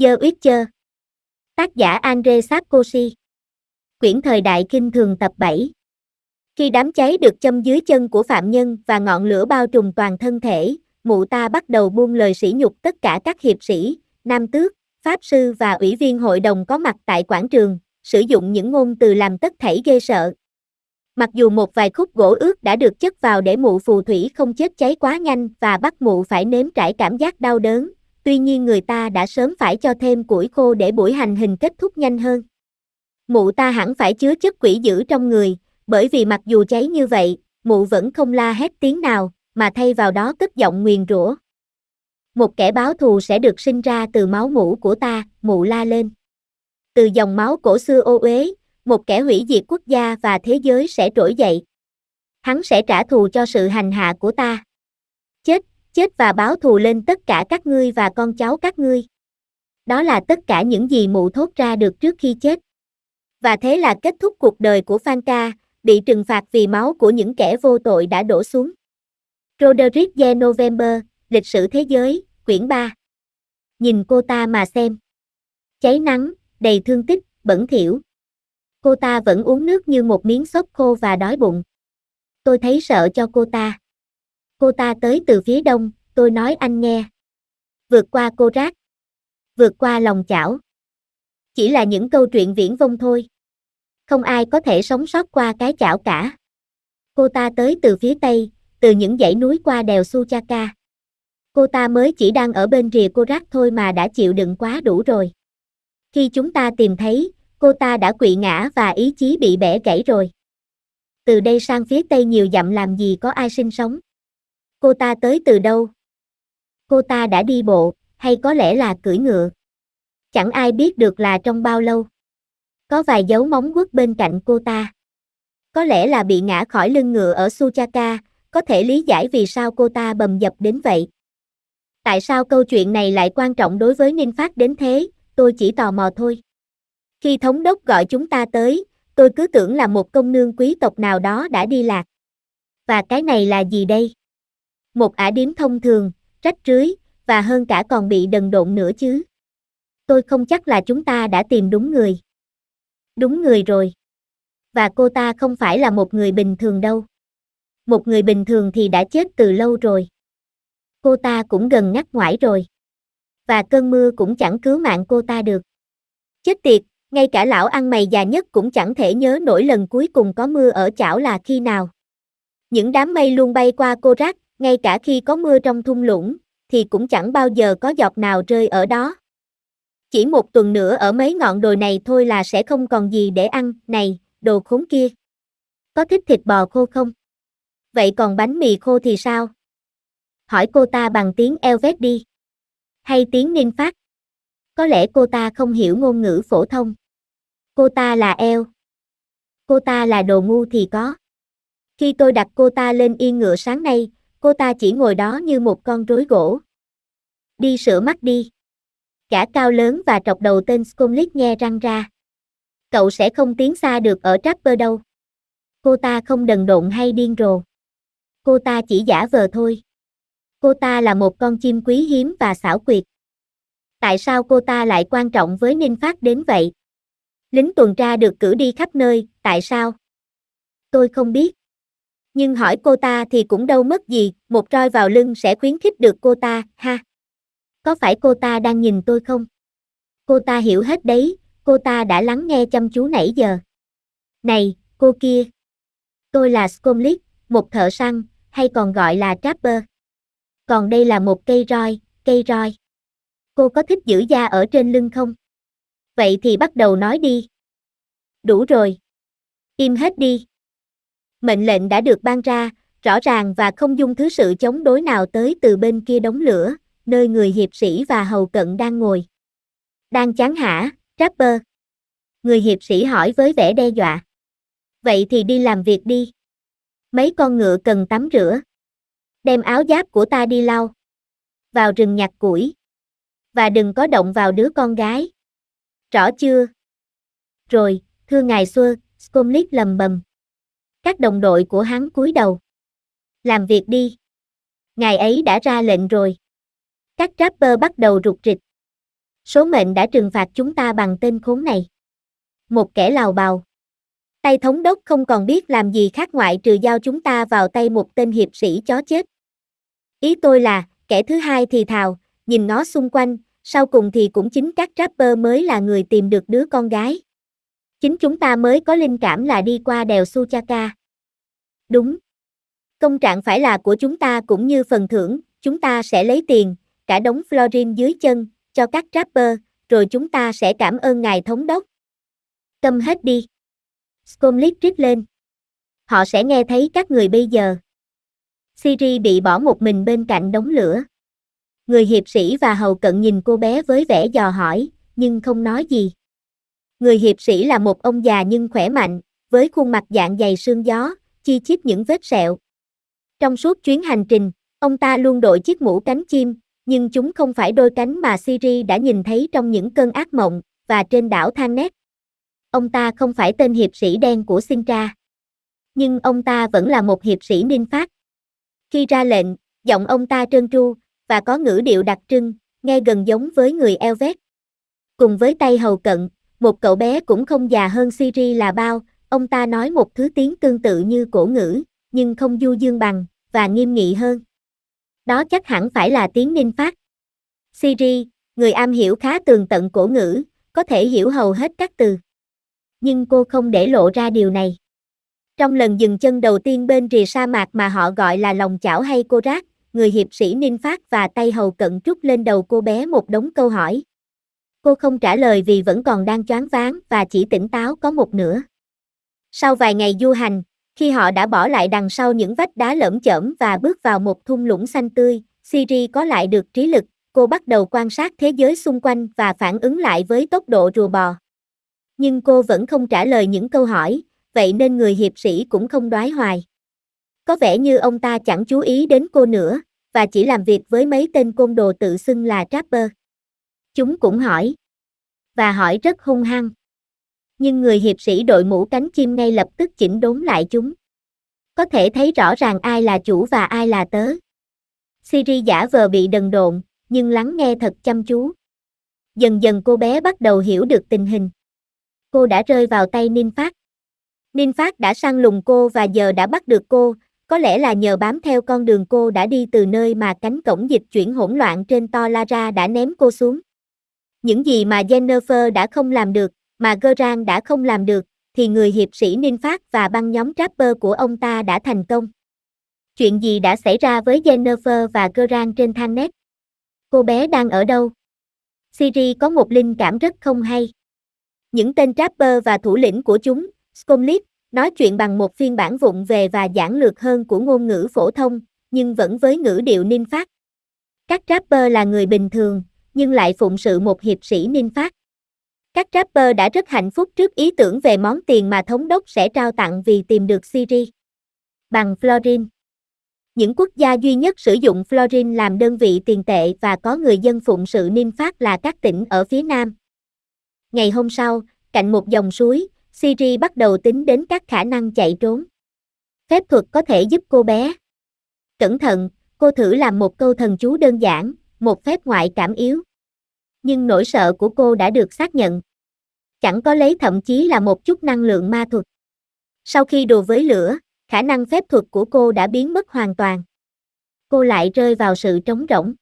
The Witcher Tác giả Andre Sapkosi Quyển Thời đại kinh thường tập 7 Khi đám cháy được châm dưới chân của phạm nhân và ngọn lửa bao trùm toàn thân thể, mụ ta bắt đầu buông lời sỉ nhục tất cả các hiệp sĩ, nam tước, pháp sư và ủy viên hội đồng có mặt tại quảng trường, sử dụng những ngôn từ làm tất thảy ghê sợ. Mặc dù một vài khúc gỗ ướt đã được chất vào để mụ phù thủy không chết cháy quá nhanh và bắt mụ phải nếm trải cảm giác đau đớn, tuy nhiên người ta đã sớm phải cho thêm củi khô để buổi hành hình kết thúc nhanh hơn. Mụ ta hẳn phải chứa chất quỷ dữ trong người, bởi vì mặc dù cháy như vậy, mụ vẫn không la hét tiếng nào, mà thay vào đó cất giọng nguyền rủa. Một kẻ báo thù sẽ được sinh ra từ máu mũ của ta, mụ la lên. Từ dòng máu cổ xưa ô uế, một kẻ hủy diệt quốc gia và thế giới sẽ trỗi dậy. Hắn sẽ trả thù cho sự hành hạ của ta chết và báo thù lên tất cả các ngươi và con cháu các ngươi. Đó là tất cả những gì mụ thốt ra được trước khi chết. Và thế là kết thúc cuộc đời của Fanca, bị trừng phạt vì máu của những kẻ vô tội đã đổ xuống. Roderick de November, Lịch sử Thế giới, quyển 3. Nhìn cô ta mà xem. Cháy nắng, đầy thương tích, bẩn thỉu. Cô ta vẫn uống nước như một miếng xốp khô và đói bụng. Tôi thấy sợ cho cô ta. Cô ta tới từ phía đông, tôi nói anh nghe. Vượt qua cô rác. Vượt qua lòng chảo. Chỉ là những câu chuyện viễn vông thôi. Không ai có thể sống sót qua cái chảo cả. Cô ta tới từ phía tây, từ những dãy núi qua đèo Suchaka. Cô ta mới chỉ đang ở bên rìa cô rác thôi mà đã chịu đựng quá đủ rồi. Khi chúng ta tìm thấy, cô ta đã quỵ ngã và ý chí bị bẻ gãy rồi. Từ đây sang phía tây nhiều dặm làm gì có ai sinh sống. Cô ta tới từ đâu? Cô ta đã đi bộ, hay có lẽ là cưỡi ngựa. Chẳng ai biết được là trong bao lâu. Có vài dấu móng guốc bên cạnh cô ta. Có lẽ là bị ngã khỏi lưng ngựa ở Suchaka, có thể lý giải vì sao cô ta bầm dập đến vậy. Tại sao câu chuyện này lại quan trọng đối với Ninh Phát đến thế, tôi chỉ tò mò thôi. Khi thống đốc gọi chúng ta tới, tôi cứ tưởng là một công nương quý tộc nào đó đã đi lạc. Và cái này là gì đây? một ả điếm thông thường, rách rưới, và hơn cả còn bị đần độn nữa chứ. Tôi không chắc là chúng ta đã tìm đúng người. Đúng người rồi. Và cô ta không phải là một người bình thường đâu. Một người bình thường thì đã chết từ lâu rồi. Cô ta cũng gần ngắt ngoải rồi. Và cơn mưa cũng chẳng cứu mạng cô ta được. Chết tiệt, ngay cả lão ăn mày già nhất cũng chẳng thể nhớ nổi lần cuối cùng có mưa ở chảo là khi nào. Những đám mây luôn bay qua cô rác ngay cả khi có mưa trong thung lũng, thì cũng chẳng bao giờ có giọt nào rơi ở đó. Chỉ một tuần nữa ở mấy ngọn đồi này thôi là sẽ không còn gì để ăn, này, đồ khốn kia. Có thích thịt bò khô không? Vậy còn bánh mì khô thì sao? Hỏi cô ta bằng tiếng Elvet đi. Hay tiếng Ninh Phát. Có lẽ cô ta không hiểu ngôn ngữ phổ thông. Cô ta là El. Cô ta là đồ ngu thì có. Khi tôi đặt cô ta lên yên ngựa sáng nay, cô ta chỉ ngồi đó như một con rối gỗ. Đi sửa mắt đi. Cả cao lớn và trọc đầu tên Skomlit nghe răng ra. Cậu sẽ không tiến xa được ở Trapper đâu. Cô ta không đần độn hay điên rồ. Cô ta chỉ giả vờ thôi. Cô ta là một con chim quý hiếm và xảo quyệt. Tại sao cô ta lại quan trọng với Ninh Phát đến vậy? Lính tuần tra được cử đi khắp nơi, tại sao? Tôi không biết nhưng hỏi cô ta thì cũng đâu mất gì, một roi vào lưng sẽ khuyến khích được cô ta, ha. Có phải cô ta đang nhìn tôi không? Cô ta hiểu hết đấy, cô ta đã lắng nghe chăm chú nãy giờ. Này, cô kia. Tôi là Scomlit, một thợ săn, hay còn gọi là trapper. Còn đây là một cây roi, cây roi. Cô có thích giữ da ở trên lưng không? Vậy thì bắt đầu nói đi. Đủ rồi. Im hết đi. Mệnh lệnh đã được ban ra, rõ ràng và không dung thứ sự chống đối nào tới từ bên kia đống lửa, nơi người hiệp sĩ và hầu cận đang ngồi. Đang chán hả, rapper? Người hiệp sĩ hỏi với vẻ đe dọa. Vậy thì đi làm việc đi. Mấy con ngựa cần tắm rửa. Đem áo giáp của ta đi lau. Vào rừng nhặt củi. Và đừng có động vào đứa con gái. Rõ chưa? Rồi, thưa ngài xưa, Skomlit lầm bầm các đồng đội của hắn cúi đầu. Làm việc đi. Ngài ấy đã ra lệnh rồi. Các rapper bắt đầu rụt rịch. Số mệnh đã trừng phạt chúng ta bằng tên khốn này. Một kẻ lào bào. Tay thống đốc không còn biết làm gì khác ngoại trừ giao chúng ta vào tay một tên hiệp sĩ chó chết. Ý tôi là, kẻ thứ hai thì thào, nhìn nó xung quanh, sau cùng thì cũng chính các rapper mới là người tìm được đứa con gái. Chính chúng ta mới có linh cảm là đi qua đèo Suchaka. Đúng. Công trạng phải là của chúng ta cũng như phần thưởng, chúng ta sẽ lấy tiền, cả đống florin dưới chân, cho các rapper, rồi chúng ta sẽ cảm ơn ngài thống đốc. Câm hết đi. Skomlit rít lên. Họ sẽ nghe thấy các người bây giờ. Siri bị bỏ một mình bên cạnh đống lửa. Người hiệp sĩ và hầu cận nhìn cô bé với vẻ dò hỏi, nhưng không nói gì. Người hiệp sĩ là một ông già nhưng khỏe mạnh, với khuôn mặt dạng dày sương gió, chi chít những vết sẹo. Trong suốt chuyến hành trình, ông ta luôn đội chiếc mũ cánh chim, nhưng chúng không phải đôi cánh mà Siri đã nhìn thấy trong những cơn ác mộng, và trên đảo Thang Nét. Ông ta không phải tên hiệp sĩ đen của Sintra. Nhưng ông ta vẫn là một hiệp sĩ ninh phát. Khi ra lệnh, giọng ông ta trơn tru, và có ngữ điệu đặc trưng, nghe gần giống với người Elvet. Cùng với tay hầu cận, một cậu bé cũng không già hơn Siri là bao, Ông ta nói một thứ tiếng tương tự như cổ ngữ, nhưng không du dương bằng, và nghiêm nghị hơn. Đó chắc hẳn phải là tiếng ninh phát. Siri, người am hiểu khá tường tận cổ ngữ, có thể hiểu hầu hết các từ. Nhưng cô không để lộ ra điều này. Trong lần dừng chân đầu tiên bên rìa sa mạc mà họ gọi là lòng chảo hay cô rác, người hiệp sĩ Ninh Phát và tay hầu cận trút lên đầu cô bé một đống câu hỏi. Cô không trả lời vì vẫn còn đang choáng váng và chỉ tỉnh táo có một nửa. Sau vài ngày du hành, khi họ đã bỏ lại đằng sau những vách đá lởm chởm và bước vào một thung lũng xanh tươi, Siri có lại được trí lực, cô bắt đầu quan sát thế giới xung quanh và phản ứng lại với tốc độ rùa bò. Nhưng cô vẫn không trả lời những câu hỏi, vậy nên người hiệp sĩ cũng không đoái hoài. Có vẻ như ông ta chẳng chú ý đến cô nữa, và chỉ làm việc với mấy tên côn đồ tự xưng là Trapper. Chúng cũng hỏi. Và hỏi rất hung hăng nhưng người hiệp sĩ đội mũ cánh chim ngay lập tức chỉnh đốn lại chúng. Có thể thấy rõ ràng ai là chủ và ai là tớ. Siri giả vờ bị đần độn, nhưng lắng nghe thật chăm chú. Dần dần cô bé bắt đầu hiểu được tình hình. Cô đã rơi vào tay Ninh Phát. Ninh Phát đã săn lùng cô và giờ đã bắt được cô, có lẽ là nhờ bám theo con đường cô đã đi từ nơi mà cánh cổng dịch chuyển hỗn loạn trên to ra đã ném cô xuống. Những gì mà Jennifer đã không làm được, mà Gerang đã không làm được, thì người hiệp sĩ Ninh Phát và băng nhóm rapper của ông ta đã thành công. Chuyện gì đã xảy ra với Jennifer và Gerang trên thang net? Cô bé đang ở đâu? Siri có một linh cảm rất không hay. Những tên rapper và thủ lĩnh của chúng, Scomlit, nói chuyện bằng một phiên bản vụng về và giản lược hơn của ngôn ngữ phổ thông, nhưng vẫn với ngữ điệu ninh phát. Các rapper là người bình thường, nhưng lại phụng sự một hiệp sĩ ninh phát. Các rapper đã rất hạnh phúc trước ý tưởng về món tiền mà thống đốc sẽ trao tặng vì tìm được Siri. Bằng Florin Những quốc gia duy nhất sử dụng Florin làm đơn vị tiền tệ và có người dân phụng sự niêm phát là các tỉnh ở phía Nam. Ngày hôm sau, cạnh một dòng suối, Siri bắt đầu tính đến các khả năng chạy trốn. Phép thuật có thể giúp cô bé. Cẩn thận, cô thử làm một câu thần chú đơn giản, một phép ngoại cảm yếu. Nhưng nỗi sợ của cô đã được xác nhận chẳng có lấy thậm chí là một chút năng lượng ma thuật. Sau khi đồ với lửa, khả năng phép thuật của cô đã biến mất hoàn toàn. Cô lại rơi vào sự trống rỗng.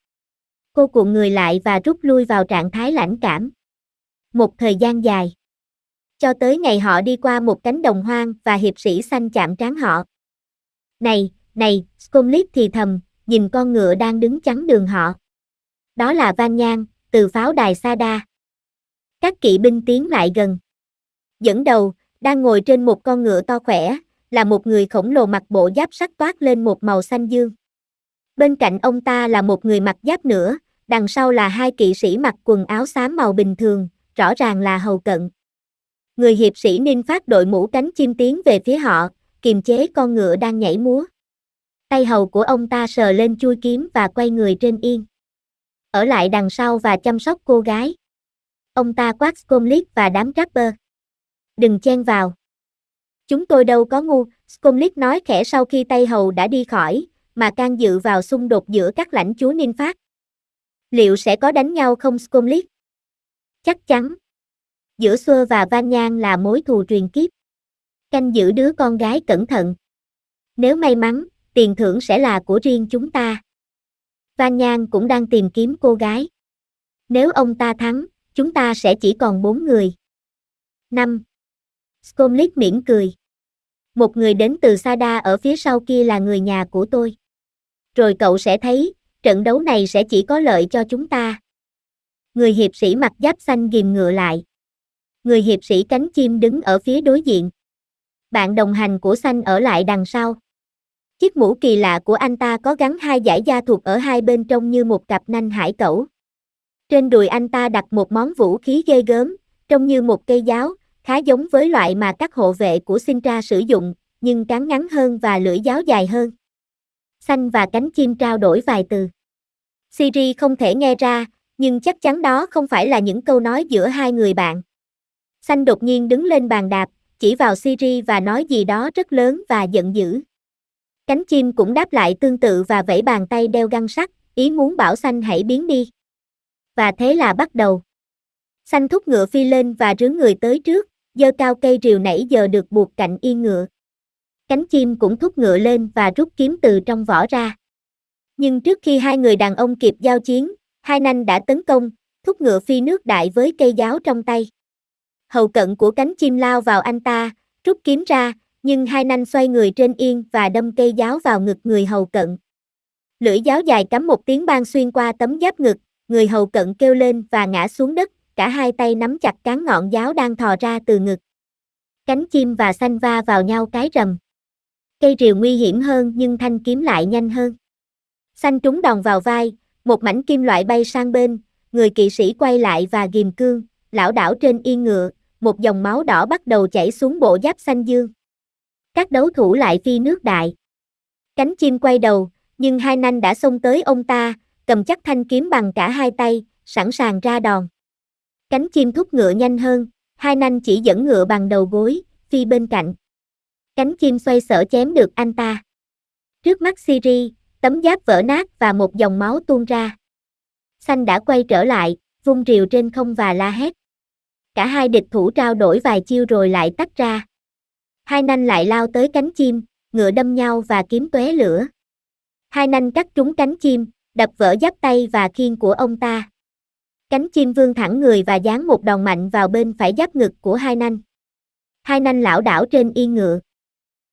Cô cuộn người lại và rút lui vào trạng thái lãnh cảm. Một thời gian dài. Cho tới ngày họ đi qua một cánh đồng hoang và hiệp sĩ xanh chạm trán họ. Này, này, Scomlit thì thầm, nhìn con ngựa đang đứng chắn đường họ. Đó là Van Nhan, từ pháo đài Sada các kỵ binh tiến lại gần. Dẫn đầu, đang ngồi trên một con ngựa to khỏe, là một người khổng lồ mặc bộ giáp sắt toát lên một màu xanh dương. Bên cạnh ông ta là một người mặc giáp nữa, đằng sau là hai kỵ sĩ mặc quần áo xám màu bình thường, rõ ràng là hầu cận. Người hiệp sĩ Ninh Phát đội mũ cánh chim tiến về phía họ, kiềm chế con ngựa đang nhảy múa. Tay hầu của ông ta sờ lên chui kiếm và quay người trên yên. Ở lại đằng sau và chăm sóc cô gái ông ta quát Scomlit và đám rapper. Đừng chen vào. Chúng tôi đâu có ngu, Scomlit nói khẽ sau khi Tây Hầu đã đi khỏi, mà can dự vào xung đột giữa các lãnh chúa Ninh Phát. Liệu sẽ có đánh nhau không Scomlit? Chắc chắn. Giữa Xua và Van Nhan là mối thù truyền kiếp. Canh giữ đứa con gái cẩn thận. Nếu may mắn, tiền thưởng sẽ là của riêng chúng ta. Van Nhan cũng đang tìm kiếm cô gái. Nếu ông ta thắng, chúng ta sẽ chỉ còn bốn người. 5. Skomlit mỉm cười. Một người đến từ Sada ở phía sau kia là người nhà của tôi. Rồi cậu sẽ thấy, trận đấu này sẽ chỉ có lợi cho chúng ta. Người hiệp sĩ mặc giáp xanh ghim ngựa lại. Người hiệp sĩ cánh chim đứng ở phía đối diện. Bạn đồng hành của xanh ở lại đằng sau. Chiếc mũ kỳ lạ của anh ta có gắn hai giải da thuộc ở hai bên trông như một cặp nanh hải cẩu. Trên đùi anh ta đặt một món vũ khí ghê gớm, trông như một cây giáo, khá giống với loại mà các hộ vệ của Sintra sử dụng, nhưng cán ngắn hơn và lưỡi giáo dài hơn. Xanh và cánh chim trao đổi vài từ. Siri không thể nghe ra, nhưng chắc chắn đó không phải là những câu nói giữa hai người bạn. Xanh đột nhiên đứng lên bàn đạp, chỉ vào Siri và nói gì đó rất lớn và giận dữ. Cánh chim cũng đáp lại tương tự và vẫy bàn tay đeo găng sắt, ý muốn bảo xanh hãy biến đi và thế là bắt đầu. Xanh thúc ngựa phi lên và rướng người tới trước, dơ cao cây rìu nãy giờ được buộc cạnh yên ngựa. Cánh chim cũng thúc ngựa lên và rút kiếm từ trong vỏ ra. Nhưng trước khi hai người đàn ông kịp giao chiến, hai nanh đã tấn công, thúc ngựa phi nước đại với cây giáo trong tay. Hầu cận của cánh chim lao vào anh ta, rút kiếm ra, nhưng hai nanh xoay người trên yên và đâm cây giáo vào ngực người hầu cận. Lưỡi giáo dài cắm một tiếng bang xuyên qua tấm giáp ngực, người hầu cận kêu lên và ngã xuống đất, cả hai tay nắm chặt cán ngọn giáo đang thò ra từ ngực. Cánh chim và xanh va vào nhau cái rầm. Cây rìu nguy hiểm hơn nhưng thanh kiếm lại nhanh hơn. Xanh trúng đòn vào vai, một mảnh kim loại bay sang bên, người kỵ sĩ quay lại và ghìm cương, lão đảo trên yên ngựa, một dòng máu đỏ bắt đầu chảy xuống bộ giáp xanh dương. Các đấu thủ lại phi nước đại. Cánh chim quay đầu, nhưng hai nanh đã xông tới ông ta, cầm chắc thanh kiếm bằng cả hai tay, sẵn sàng ra đòn. Cánh chim thúc ngựa nhanh hơn, hai nanh chỉ dẫn ngựa bằng đầu gối, phi bên cạnh. Cánh chim xoay sở chém được anh ta. Trước mắt Siri, tấm giáp vỡ nát và một dòng máu tuôn ra. Xanh đã quay trở lại, vung rìu trên không và la hét. Cả hai địch thủ trao đổi vài chiêu rồi lại tách ra. Hai nanh lại lao tới cánh chim, ngựa đâm nhau và kiếm tuế lửa. Hai nanh cắt trúng cánh chim, đập vỡ giáp tay và khiên của ông ta. Cánh chim vương thẳng người và dán một đòn mạnh vào bên phải giáp ngực của hai nanh. Hai nanh lão đảo trên yên ngựa.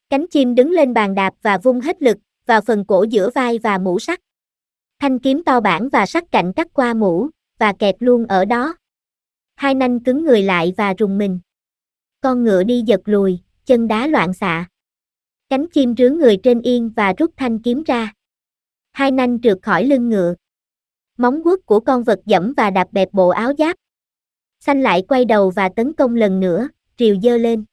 Cánh chim đứng lên bàn đạp và vung hết lực, vào phần cổ giữa vai và mũ sắt. Thanh kiếm to bản và sắc cạnh cắt qua mũ, và kẹt luôn ở đó. Hai nanh cứng người lại và rùng mình. Con ngựa đi giật lùi, chân đá loạn xạ. Cánh chim rướng người trên yên và rút thanh kiếm ra hai nanh trượt khỏi lưng ngựa. Móng guốc của con vật dẫm và đạp bẹp bộ áo giáp. Xanh lại quay đầu và tấn công lần nữa, triều dơ lên.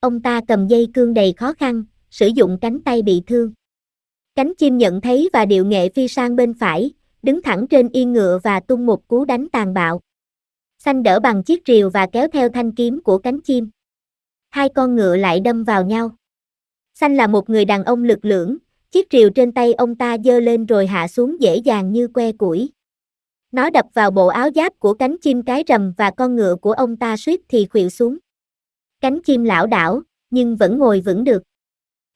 Ông ta cầm dây cương đầy khó khăn, sử dụng cánh tay bị thương. Cánh chim nhận thấy và điệu nghệ phi sang bên phải, đứng thẳng trên yên ngựa và tung một cú đánh tàn bạo. Xanh đỡ bằng chiếc rìu và kéo theo thanh kiếm của cánh chim. Hai con ngựa lại đâm vào nhau. Xanh là một người đàn ông lực lưỡng, Chiếc rìu trên tay ông ta giơ lên rồi hạ xuống dễ dàng như que củi. Nó đập vào bộ áo giáp của cánh chim cái rầm và con ngựa của ông ta suýt thì khuỵu xuống. Cánh chim lão đảo, nhưng vẫn ngồi vững được.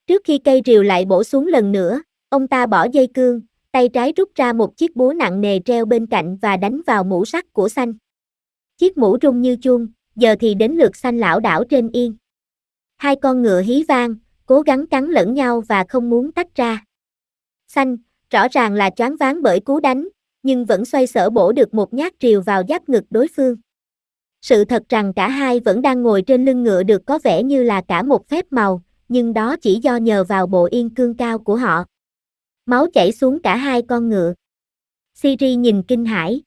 Trước khi cây rìu lại bổ xuống lần nữa, ông ta bỏ dây cương, tay trái rút ra một chiếc búa nặng nề treo bên cạnh và đánh vào mũ sắt của xanh. Chiếc mũ rung như chuông, giờ thì đến lượt xanh lão đảo trên yên. Hai con ngựa hí vang, cố gắng cắn lẫn nhau và không muốn tách ra. Xanh, rõ ràng là choáng váng bởi cú đánh, nhưng vẫn xoay sở bổ được một nhát triều vào giáp ngực đối phương. Sự thật rằng cả hai vẫn đang ngồi trên lưng ngựa được có vẻ như là cả một phép màu, nhưng đó chỉ do nhờ vào bộ yên cương cao của họ. Máu chảy xuống cả hai con ngựa. Siri nhìn kinh hãi.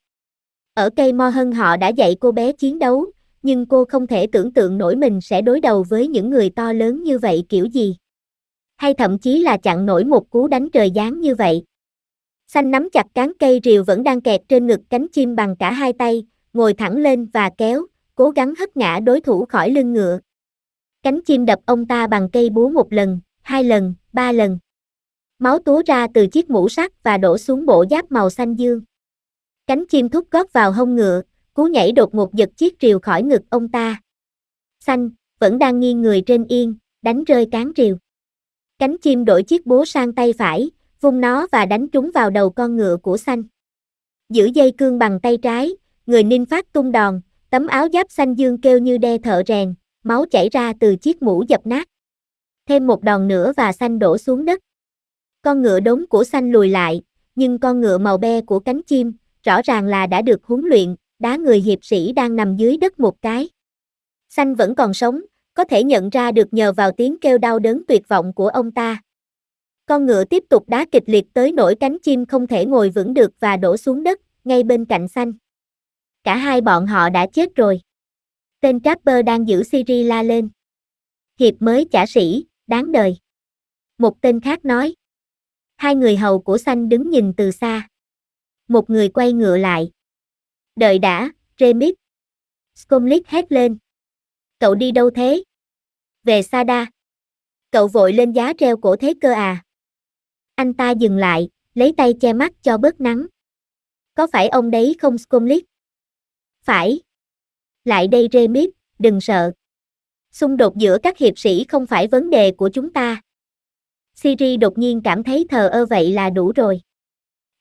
Ở cây Mo Hân họ đã dạy cô bé chiến đấu, nhưng cô không thể tưởng tượng nổi mình sẽ đối đầu với những người to lớn như vậy kiểu gì. Hay thậm chí là chặn nổi một cú đánh trời giáng như vậy. Xanh nắm chặt cán cây rìu vẫn đang kẹt trên ngực cánh chim bằng cả hai tay, ngồi thẳng lên và kéo, cố gắng hất ngã đối thủ khỏi lưng ngựa. Cánh chim đập ông ta bằng cây búa một lần, hai lần, ba lần. Máu túa ra từ chiếc mũ sắt và đổ xuống bộ giáp màu xanh dương. Cánh chim thúc gót vào hông ngựa, cú nhảy đột ngột giật chiếc rìu khỏi ngực ông ta. Xanh, vẫn đang nghiêng người trên yên, đánh rơi cán rìu. Cánh chim đổi chiếc búa sang tay phải, vung nó và đánh trúng vào đầu con ngựa của xanh. Giữ dây cương bằng tay trái, người ninh phát tung đòn, tấm áo giáp xanh dương kêu như đe thợ rèn, máu chảy ra từ chiếc mũ dập nát. Thêm một đòn nữa và xanh đổ xuống đất. Con ngựa đống của xanh lùi lại, nhưng con ngựa màu be của cánh chim, rõ ràng là đã được huấn luyện, đá người hiệp sĩ đang nằm dưới đất một cái. Xanh vẫn còn sống, có thể nhận ra được nhờ vào tiếng kêu đau đớn tuyệt vọng của ông ta. Con ngựa tiếp tục đá kịch liệt tới nỗi cánh chim không thể ngồi vững được và đổ xuống đất, ngay bên cạnh xanh. Cả hai bọn họ đã chết rồi. Tên Trapper đang giữ Siri la lên. Hiệp mới chả sĩ, đáng đời. Một tên khác nói. Hai người hầu của xanh đứng nhìn từ xa. Một người quay ngựa lại, Đợi đã, Remit, Skomlik hét lên. Cậu đi đâu thế? Về Sada. Cậu vội lên giá treo cổ thế cơ à? Anh ta dừng lại, lấy tay che mắt cho bớt nắng. Có phải ông đấy không Skomlik? Phải. Lại đây Remit. đừng sợ. Xung đột giữa các hiệp sĩ không phải vấn đề của chúng ta. Siri đột nhiên cảm thấy thờ ơ vậy là đủ rồi.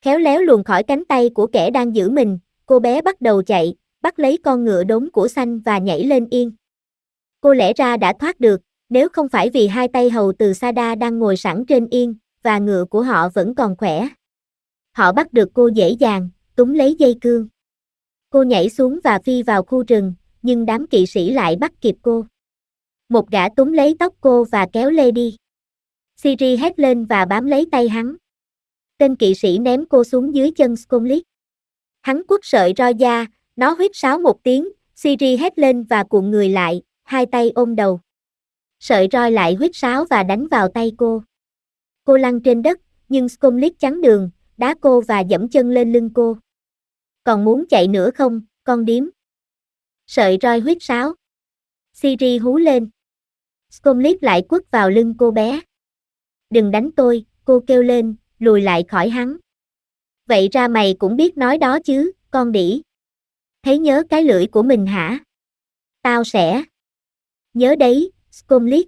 Khéo léo luồn khỏi cánh tay của kẻ đang giữ mình, cô bé bắt đầu chạy, bắt lấy con ngựa đốm của xanh và nhảy lên yên. Cô lẽ ra đã thoát được, nếu không phải vì hai tay hầu từ Sada đang ngồi sẵn trên yên, và ngựa của họ vẫn còn khỏe. Họ bắt được cô dễ dàng, túm lấy dây cương. Cô nhảy xuống và phi vào khu rừng, nhưng đám kỵ sĩ lại bắt kịp cô. Một gã túm lấy tóc cô và kéo lê đi. Siri hét lên và bám lấy tay hắn. Tên kỵ sĩ ném cô xuống dưới chân Skomlit. Hắn quất sợi ro da, nó huyết sáo một tiếng, Siri hét lên và cuộn người lại, hai tay ôm đầu. Sợi roi lại huyết sáo và đánh vào tay cô. Cô lăn trên đất, nhưng Skomlit chắn đường, đá cô và dẫm chân lên lưng cô. Còn muốn chạy nữa không, con điếm? Sợi roi huyết sáo. Siri hú lên. Skomlit lại quất vào lưng cô bé. Đừng đánh tôi, cô kêu lên, lùi lại khỏi hắn. Vậy ra mày cũng biết nói đó chứ, con đỉ. Thấy nhớ cái lưỡi của mình hả? Tao sẽ. Nhớ đấy, Scomlit.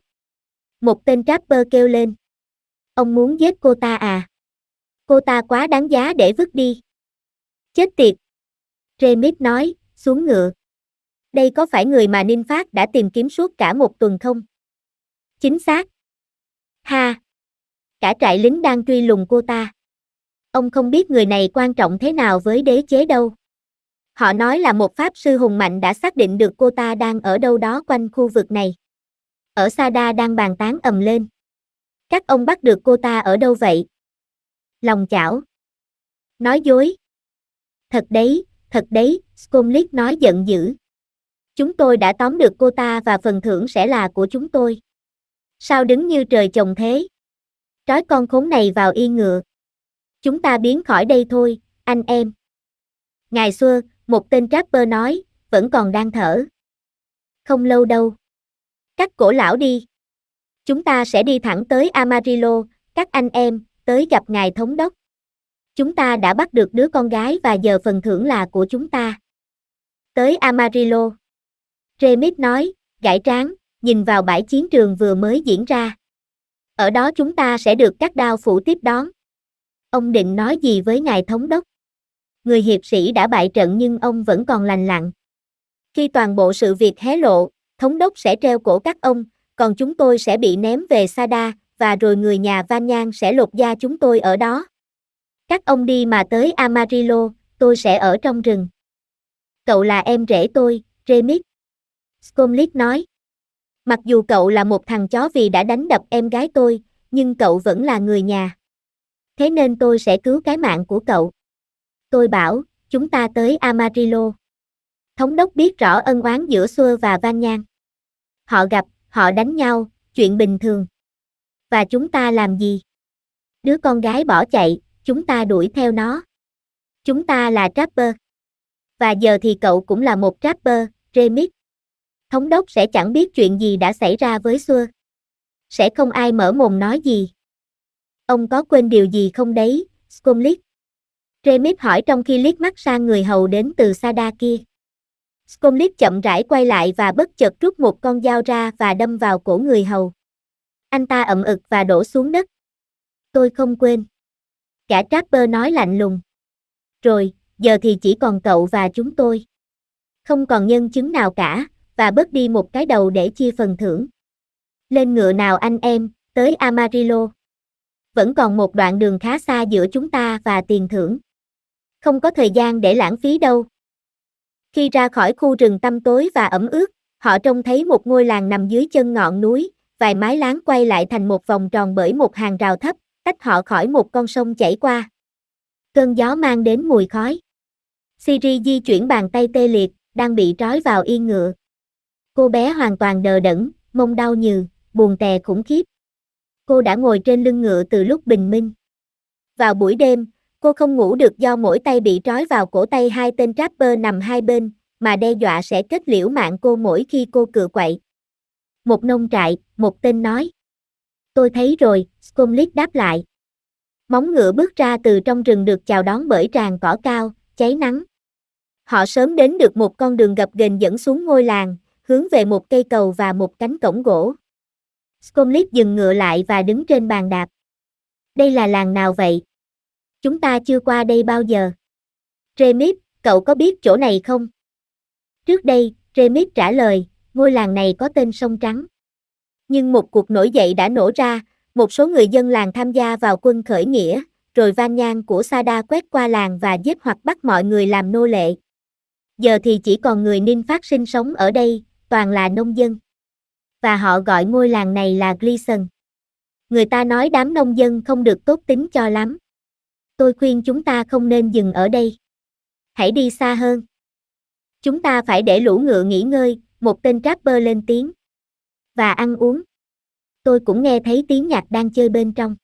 Một tên trapper kêu lên. Ông muốn giết cô ta à? Cô ta quá đáng giá để vứt đi. Chết tiệt. Remix nói, xuống ngựa. Đây có phải người mà Ninh Phát đã tìm kiếm suốt cả một tuần không? Chính xác. Ha. Cả trại lính đang truy lùng cô ta ông không biết người này quan trọng thế nào với đế chế đâu. Họ nói là một pháp sư hùng mạnh đã xác định được cô ta đang ở đâu đó quanh khu vực này. Ở Sada đang bàn tán ầm lên. Các ông bắt được cô ta ở đâu vậy? Lòng chảo. Nói dối. Thật đấy, thật đấy, Skomlit nói giận dữ. Chúng tôi đã tóm được cô ta và phần thưởng sẽ là của chúng tôi. Sao đứng như trời trồng thế? Trói con khốn này vào y ngựa chúng ta biến khỏi đây thôi, anh em. Ngài xưa, một tên trapper nói, vẫn còn đang thở. Không lâu đâu. Cắt cổ lão đi. Chúng ta sẽ đi thẳng tới Amarillo, các anh em, tới gặp ngài thống đốc. Chúng ta đã bắt được đứa con gái và giờ phần thưởng là của chúng ta. Tới Amarillo. Remix nói, gãi tráng, nhìn vào bãi chiến trường vừa mới diễn ra. Ở đó chúng ta sẽ được các đao phủ tiếp đón ông định nói gì với ngài thống đốc người hiệp sĩ đã bại trận nhưng ông vẫn còn lành lặng khi toàn bộ sự việc hé lộ thống đốc sẽ treo cổ các ông còn chúng tôi sẽ bị ném về sada và rồi người nhà van nhan sẽ lột da chúng tôi ở đó các ông đi mà tới amarillo tôi sẽ ở trong rừng cậu là em rể tôi remix scomlit nói mặc dù cậu là một thằng chó vì đã đánh đập em gái tôi nhưng cậu vẫn là người nhà thế nên tôi sẽ cứu cái mạng của cậu. Tôi bảo, chúng ta tới Amarillo. Thống đốc biết rõ ân oán giữa Xua và Van Nhan. Họ gặp, họ đánh nhau, chuyện bình thường. Và chúng ta làm gì? Đứa con gái bỏ chạy, chúng ta đuổi theo nó. Chúng ta là trapper. Và giờ thì cậu cũng là một trapper, Remix. Thống đốc sẽ chẳng biết chuyện gì đã xảy ra với Xua. Sẽ không ai mở mồm nói gì. Ông có quên điều gì không đấy, Skomlik? Remip hỏi trong khi liếc mắt sang người hầu đến từ Sada kia. Skomlik chậm rãi quay lại và bất chợt rút một con dao ra và đâm vào cổ người hầu. Anh ta ậm ực và đổ xuống đất. Tôi không quên. Cả Trapper nói lạnh lùng. Rồi, giờ thì chỉ còn cậu và chúng tôi. Không còn nhân chứng nào cả, và bớt đi một cái đầu để chia phần thưởng. Lên ngựa nào anh em, tới Amarillo vẫn còn một đoạn đường khá xa giữa chúng ta và tiền thưởng. Không có thời gian để lãng phí đâu. Khi ra khỏi khu rừng tăm tối và ẩm ướt, họ trông thấy một ngôi làng nằm dưới chân ngọn núi, vài mái láng quay lại thành một vòng tròn bởi một hàng rào thấp, tách họ khỏi một con sông chảy qua. Cơn gió mang đến mùi khói. Siri di chuyển bàn tay tê liệt, đang bị trói vào yên ngựa. Cô bé hoàn toàn đờ đẫn, mông đau nhừ, buồn tè khủng khiếp cô đã ngồi trên lưng ngựa từ lúc bình minh. Vào buổi đêm, cô không ngủ được do mỗi tay bị trói vào cổ tay hai tên trapper nằm hai bên, mà đe dọa sẽ kết liễu mạng cô mỗi khi cô cự quậy. Một nông trại, một tên nói. Tôi thấy rồi, Scomlit đáp lại. Móng ngựa bước ra từ trong rừng được chào đón bởi tràn cỏ cao, cháy nắng. Họ sớm đến được một con đường gập ghềnh dẫn xuống ngôi làng, hướng về một cây cầu và một cánh cổng gỗ. Scomlip dừng ngựa lại và đứng trên bàn đạp. Đây là làng nào vậy? Chúng ta chưa qua đây bao giờ. Remip, cậu có biết chỗ này không? Trước đây, Remip trả lời, ngôi làng này có tên Sông Trắng. Nhưng một cuộc nổi dậy đã nổ ra, một số người dân làng tham gia vào quân khởi nghĩa, rồi van nhang của Sada quét qua làng và giết hoặc bắt mọi người làm nô lệ. Giờ thì chỉ còn người Ninh Phát sinh sống ở đây, toàn là nông dân và họ gọi ngôi làng này là Gleason. Người ta nói đám nông dân không được tốt tính cho lắm. Tôi khuyên chúng ta không nên dừng ở đây. Hãy đi xa hơn. Chúng ta phải để lũ ngựa nghỉ ngơi, một tên trapper lên tiếng. Và ăn uống. Tôi cũng nghe thấy tiếng nhạc đang chơi bên trong.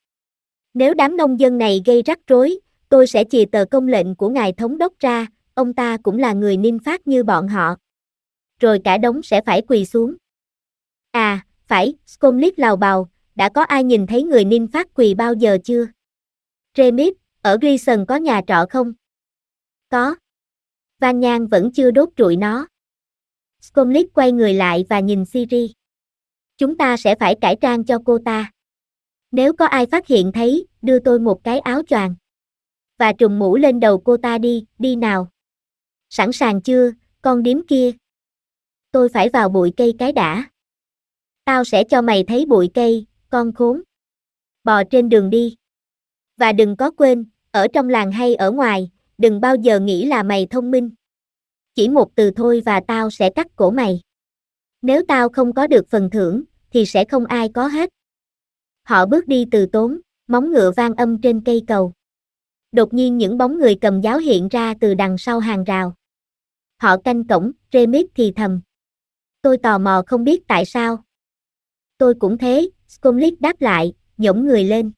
Nếu đám nông dân này gây rắc rối, tôi sẽ chìa tờ công lệnh của ngài thống đốc ra, ông ta cũng là người ninh phát như bọn họ. Rồi cả đống sẽ phải quỳ xuống. À, phải, Skomlit lào bào, đã có ai nhìn thấy người ninh phát quỳ bao giờ chưa? Remip, ở Gleason có nhà trọ không? Có. Van Nhan vẫn chưa đốt trụi nó. Skomlit quay người lại và nhìn Siri. Chúng ta sẽ phải cải trang cho cô ta. Nếu có ai phát hiện thấy, đưa tôi một cái áo choàng. Và trùng mũ lên đầu cô ta đi, đi nào. Sẵn sàng chưa, con điếm kia. Tôi phải vào bụi cây cái đã tao sẽ cho mày thấy bụi cây, con khốn. Bò trên đường đi. Và đừng có quên, ở trong làng hay ở ngoài, đừng bao giờ nghĩ là mày thông minh. Chỉ một từ thôi và tao sẽ cắt cổ mày. Nếu tao không có được phần thưởng, thì sẽ không ai có hết. Họ bước đi từ tốn, móng ngựa vang âm trên cây cầu. Đột nhiên những bóng người cầm giáo hiện ra từ đằng sau hàng rào. Họ canh cổng, mít thì thầm. Tôi tò mò không biết tại sao, tôi cũng thế, Scomlit đáp lại, nhổm người lên.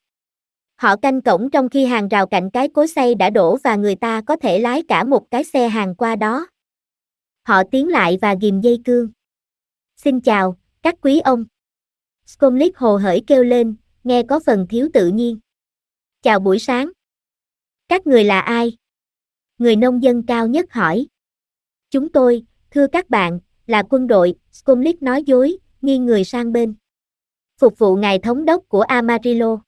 Họ canh cổng trong khi hàng rào cạnh cái cối xây đã đổ và người ta có thể lái cả một cái xe hàng qua đó. Họ tiến lại và ghim dây cương. Xin chào, các quý ông. Scomlit hồ hởi kêu lên, nghe có phần thiếu tự nhiên. Chào buổi sáng. Các người là ai? Người nông dân cao nhất hỏi. Chúng tôi, thưa các bạn, là quân đội, Scomlit nói dối, nghiêng người sang bên phục vụ ngài thống đốc của Amarillo.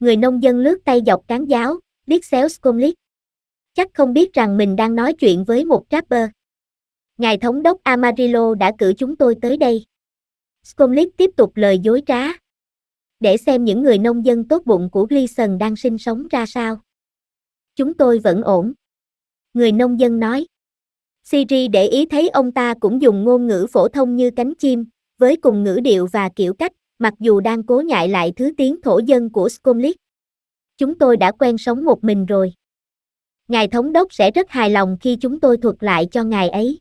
Người nông dân lướt tay dọc cán giáo, liếc xéo Scomlit. Chắc không biết rằng mình đang nói chuyện với một trapper. Ngài thống đốc Amarillo đã cử chúng tôi tới đây. Scomlit tiếp tục lời dối trá. Để xem những người nông dân tốt bụng của Gleason đang sinh sống ra sao. Chúng tôi vẫn ổn. Người nông dân nói. Siri để ý thấy ông ta cũng dùng ngôn ngữ phổ thông như cánh chim, với cùng ngữ điệu và kiểu cách, mặc dù đang cố nhại lại thứ tiếng thổ dân của Skomlit. Chúng tôi đã quen sống một mình rồi. Ngài thống đốc sẽ rất hài lòng khi chúng tôi thuật lại cho ngài ấy.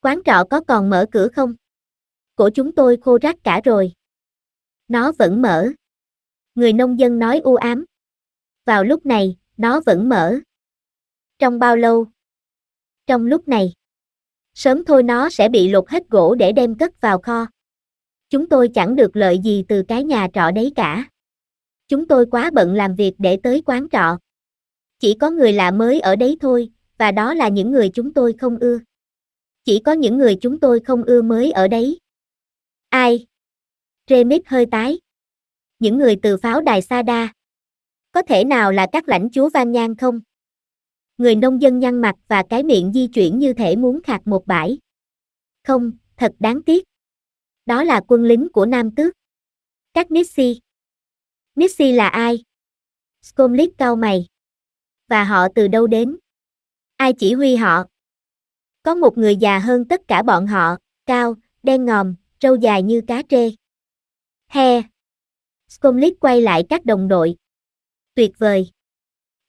Quán trọ có còn mở cửa không? Của chúng tôi khô rác cả rồi. Nó vẫn mở. Người nông dân nói u ám. Vào lúc này, nó vẫn mở. Trong bao lâu? Trong lúc này. Sớm thôi nó sẽ bị lột hết gỗ để đem cất vào kho. Chúng tôi chẳng được lợi gì từ cái nhà trọ đấy cả. Chúng tôi quá bận làm việc để tới quán trọ. Chỉ có người lạ mới ở đấy thôi, và đó là những người chúng tôi không ưa. Chỉ có những người chúng tôi không ưa mới ở đấy. Ai? Remit hơi tái. Những người từ pháo đài Sa Đa. Có thể nào là các lãnh chúa Van Nhan không? Người nông dân nhăn mặt và cái miệng di chuyển như thể muốn khạc một bãi. Không, thật đáng tiếc đó là quân lính của Nam Tước. Các Nixie Nixie là ai? Scomlit cao mày. Và họ từ đâu đến? Ai chỉ huy họ? Có một người già hơn tất cả bọn họ, cao, đen ngòm, râu dài như cá trê. He! Scomlit quay lại các đồng đội. Tuyệt vời!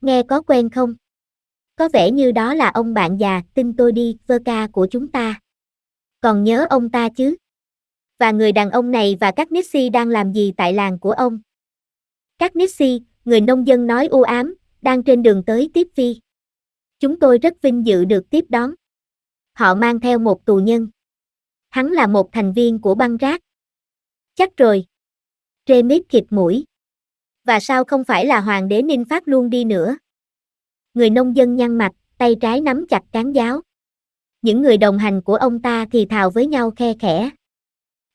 Nghe có quen không? Có vẻ như đó là ông bạn già, tin tôi đi, vơ ca của chúng ta. Còn nhớ ông ta chứ? và người đàn ông này và các Nixie đang làm gì tại làng của ông. Các Nixie, người nông dân nói u ám, đang trên đường tới tiếp vi. Chúng tôi rất vinh dự được tiếp đón. Họ mang theo một tù nhân. Hắn là một thành viên của băng rác. Chắc rồi. Remit khịt mũi. Và sao không phải là hoàng đế Ninh Phát luôn đi nữa? Người nông dân nhăn mặt, tay trái nắm chặt cán giáo. Những người đồng hành của ông ta thì thào với nhau khe khẽ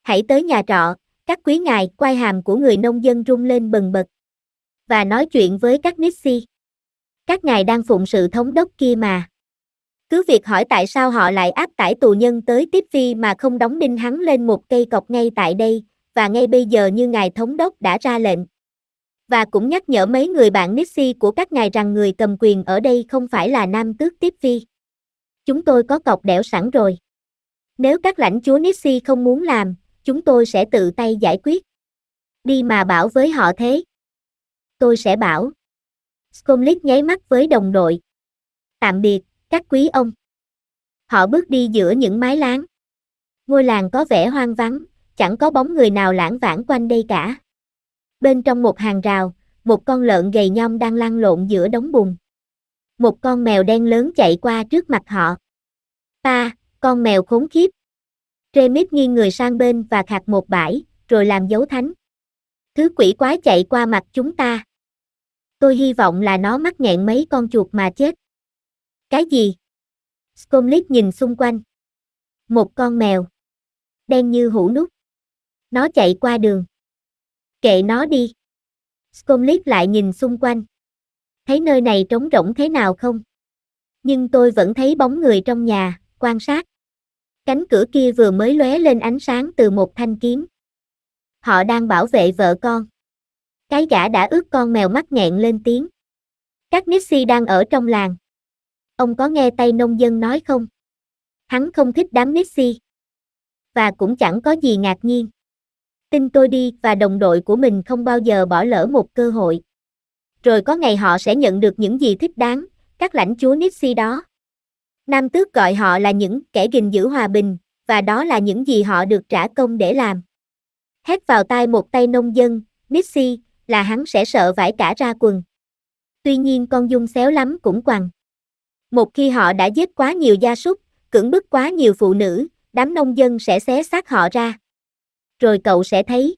hãy tới nhà trọ, các quý ngài, quai hàm của người nông dân rung lên bần bật. Và nói chuyện với các Nixi. Các ngài đang phụng sự thống đốc kia mà. Cứ việc hỏi tại sao họ lại áp tải tù nhân tới tiếp phi mà không đóng đinh hắn lên một cây cọc ngay tại đây, và ngay bây giờ như ngài thống đốc đã ra lệnh. Và cũng nhắc nhở mấy người bạn Nixi của các ngài rằng người cầm quyền ở đây không phải là nam tước tiếp phi. Chúng tôi có cọc đẽo sẵn rồi. Nếu các lãnh chúa Nixi không muốn làm, chúng tôi sẽ tự tay giải quyết. Đi mà bảo với họ thế. Tôi sẽ bảo. Skomlit nháy mắt với đồng đội. Tạm biệt, các quý ông. Họ bước đi giữa những mái láng. Ngôi làng có vẻ hoang vắng, chẳng có bóng người nào lãng vãng quanh đây cả. Bên trong một hàng rào, một con lợn gầy nhom đang lăn lộn giữa đống bùn. Một con mèo đen lớn chạy qua trước mặt họ. Pa, con mèo khốn khiếp, Remit nghiêng người sang bên và khạc một bãi, rồi làm dấu thánh. Thứ quỷ quái chạy qua mặt chúng ta. Tôi hy vọng là nó mắc nghẹn mấy con chuột mà chết. Cái gì? Skomlit nhìn xung quanh. Một con mèo. Đen như hũ nút. Nó chạy qua đường. Kệ nó đi. Skomlit lại nhìn xung quanh. Thấy nơi này trống rỗng thế nào không? Nhưng tôi vẫn thấy bóng người trong nhà, quan sát. Cánh cửa kia vừa mới lóe lên ánh sáng từ một thanh kiếm. Họ đang bảo vệ vợ con. Cái gã đã ướt con mèo mắt nghẹn lên tiếng. Các Nixie đang ở trong làng. Ông có nghe tay nông dân nói không? Hắn không thích đám Nixie. Và cũng chẳng có gì ngạc nhiên. Tin tôi đi và đồng đội của mình không bao giờ bỏ lỡ một cơ hội. Rồi có ngày họ sẽ nhận được những gì thích đáng, các lãnh chúa Nixie đó. Nam tước gọi họ là những kẻ gìn giữ hòa bình, và đó là những gì họ được trả công để làm. Hét vào tai một tay nông dân, Nixie, là hắn sẽ sợ vải cả ra quần. Tuy nhiên con dung xéo lắm cũng quằn. Một khi họ đã giết quá nhiều gia súc, cưỡng bức quá nhiều phụ nữ, đám nông dân sẽ xé xác họ ra. Rồi cậu sẽ thấy.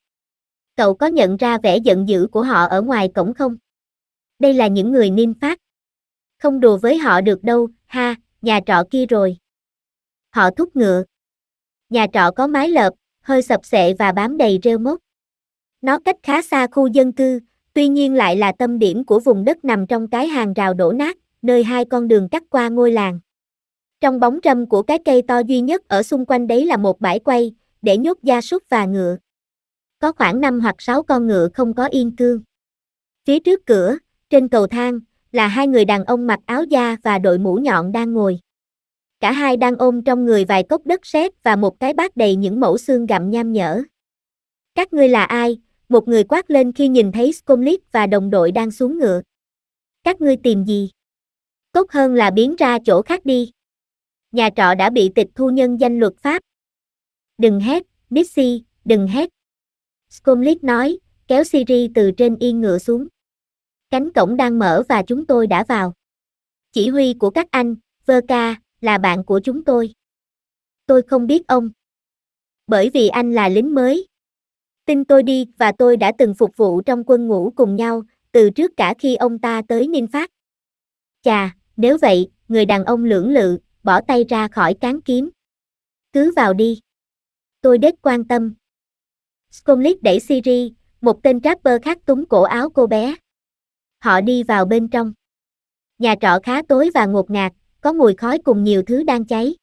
Cậu có nhận ra vẻ giận dữ của họ ở ngoài cổng không? Đây là những người niêm phát. Không đùa với họ được đâu, ha, nhà trọ kia rồi. Họ thúc ngựa. Nhà trọ có mái lợp, hơi sập xệ và bám đầy rêu mốc. Nó cách khá xa khu dân cư, tuy nhiên lại là tâm điểm của vùng đất nằm trong cái hàng rào đổ nát, nơi hai con đường cắt qua ngôi làng. Trong bóng râm của cái cây to duy nhất ở xung quanh đấy là một bãi quay, để nhốt gia súc và ngựa. Có khoảng 5 hoặc 6 con ngựa không có yên cương. Phía trước cửa, trên cầu thang, là hai người đàn ông mặc áo da và đội mũ nhọn đang ngồi. Cả hai đang ôm trong người vài cốc đất sét và một cái bát đầy những mẫu xương gặm nham nhở. Các ngươi là ai? Một người quát lên khi nhìn thấy Skomlit và đồng đội đang xuống ngựa. Các ngươi tìm gì? Tốt hơn là biến ra chỗ khác đi. Nhà trọ đã bị tịch thu nhân danh luật pháp. Đừng hét, Nixie, đừng hét. Skomlit nói, kéo Siri từ trên yên ngựa xuống. Cánh cổng đang mở và chúng tôi đã vào. Chỉ huy của các anh, Vơ là bạn của chúng tôi. Tôi không biết ông. Bởi vì anh là lính mới. Tin tôi đi và tôi đã từng phục vụ trong quân ngũ cùng nhau, từ trước cả khi ông ta tới Ninh Phát. Chà, nếu vậy, người đàn ông lưỡng lự, bỏ tay ra khỏi cán kiếm. Cứ vào đi. Tôi đếch quan tâm. Sconlit đẩy Siri, một tên rapper khác túm cổ áo cô bé. Họ đi vào bên trong. Nhà trọ khá tối và ngột ngạt, có mùi khói cùng nhiều thứ đang cháy.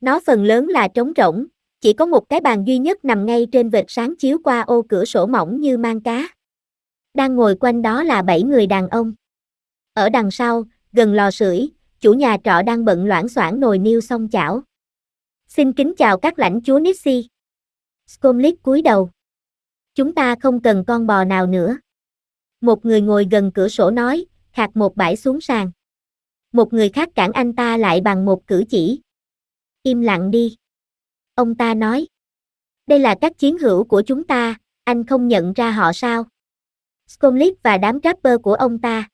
Nó phần lớn là trống rỗng, chỉ có một cái bàn duy nhất nằm ngay trên vệt sáng chiếu qua ô cửa sổ mỏng như mang cá. Đang ngồi quanh đó là bảy người đàn ông. Ở đằng sau, gần lò sưởi, chủ nhà trọ đang bận loãng xoảng nồi niêu xong chảo. Xin kính chào các lãnh chúa Nixie. Scomlit cúi đầu. Chúng ta không cần con bò nào nữa. Một người ngồi gần cửa sổ nói, khạc một bãi xuống sàn. Một người khác cản anh ta lại bằng một cử chỉ. Im lặng đi. Ông ta nói. Đây là các chiến hữu của chúng ta, anh không nhận ra họ sao? Scomlit và đám rapper của ông ta.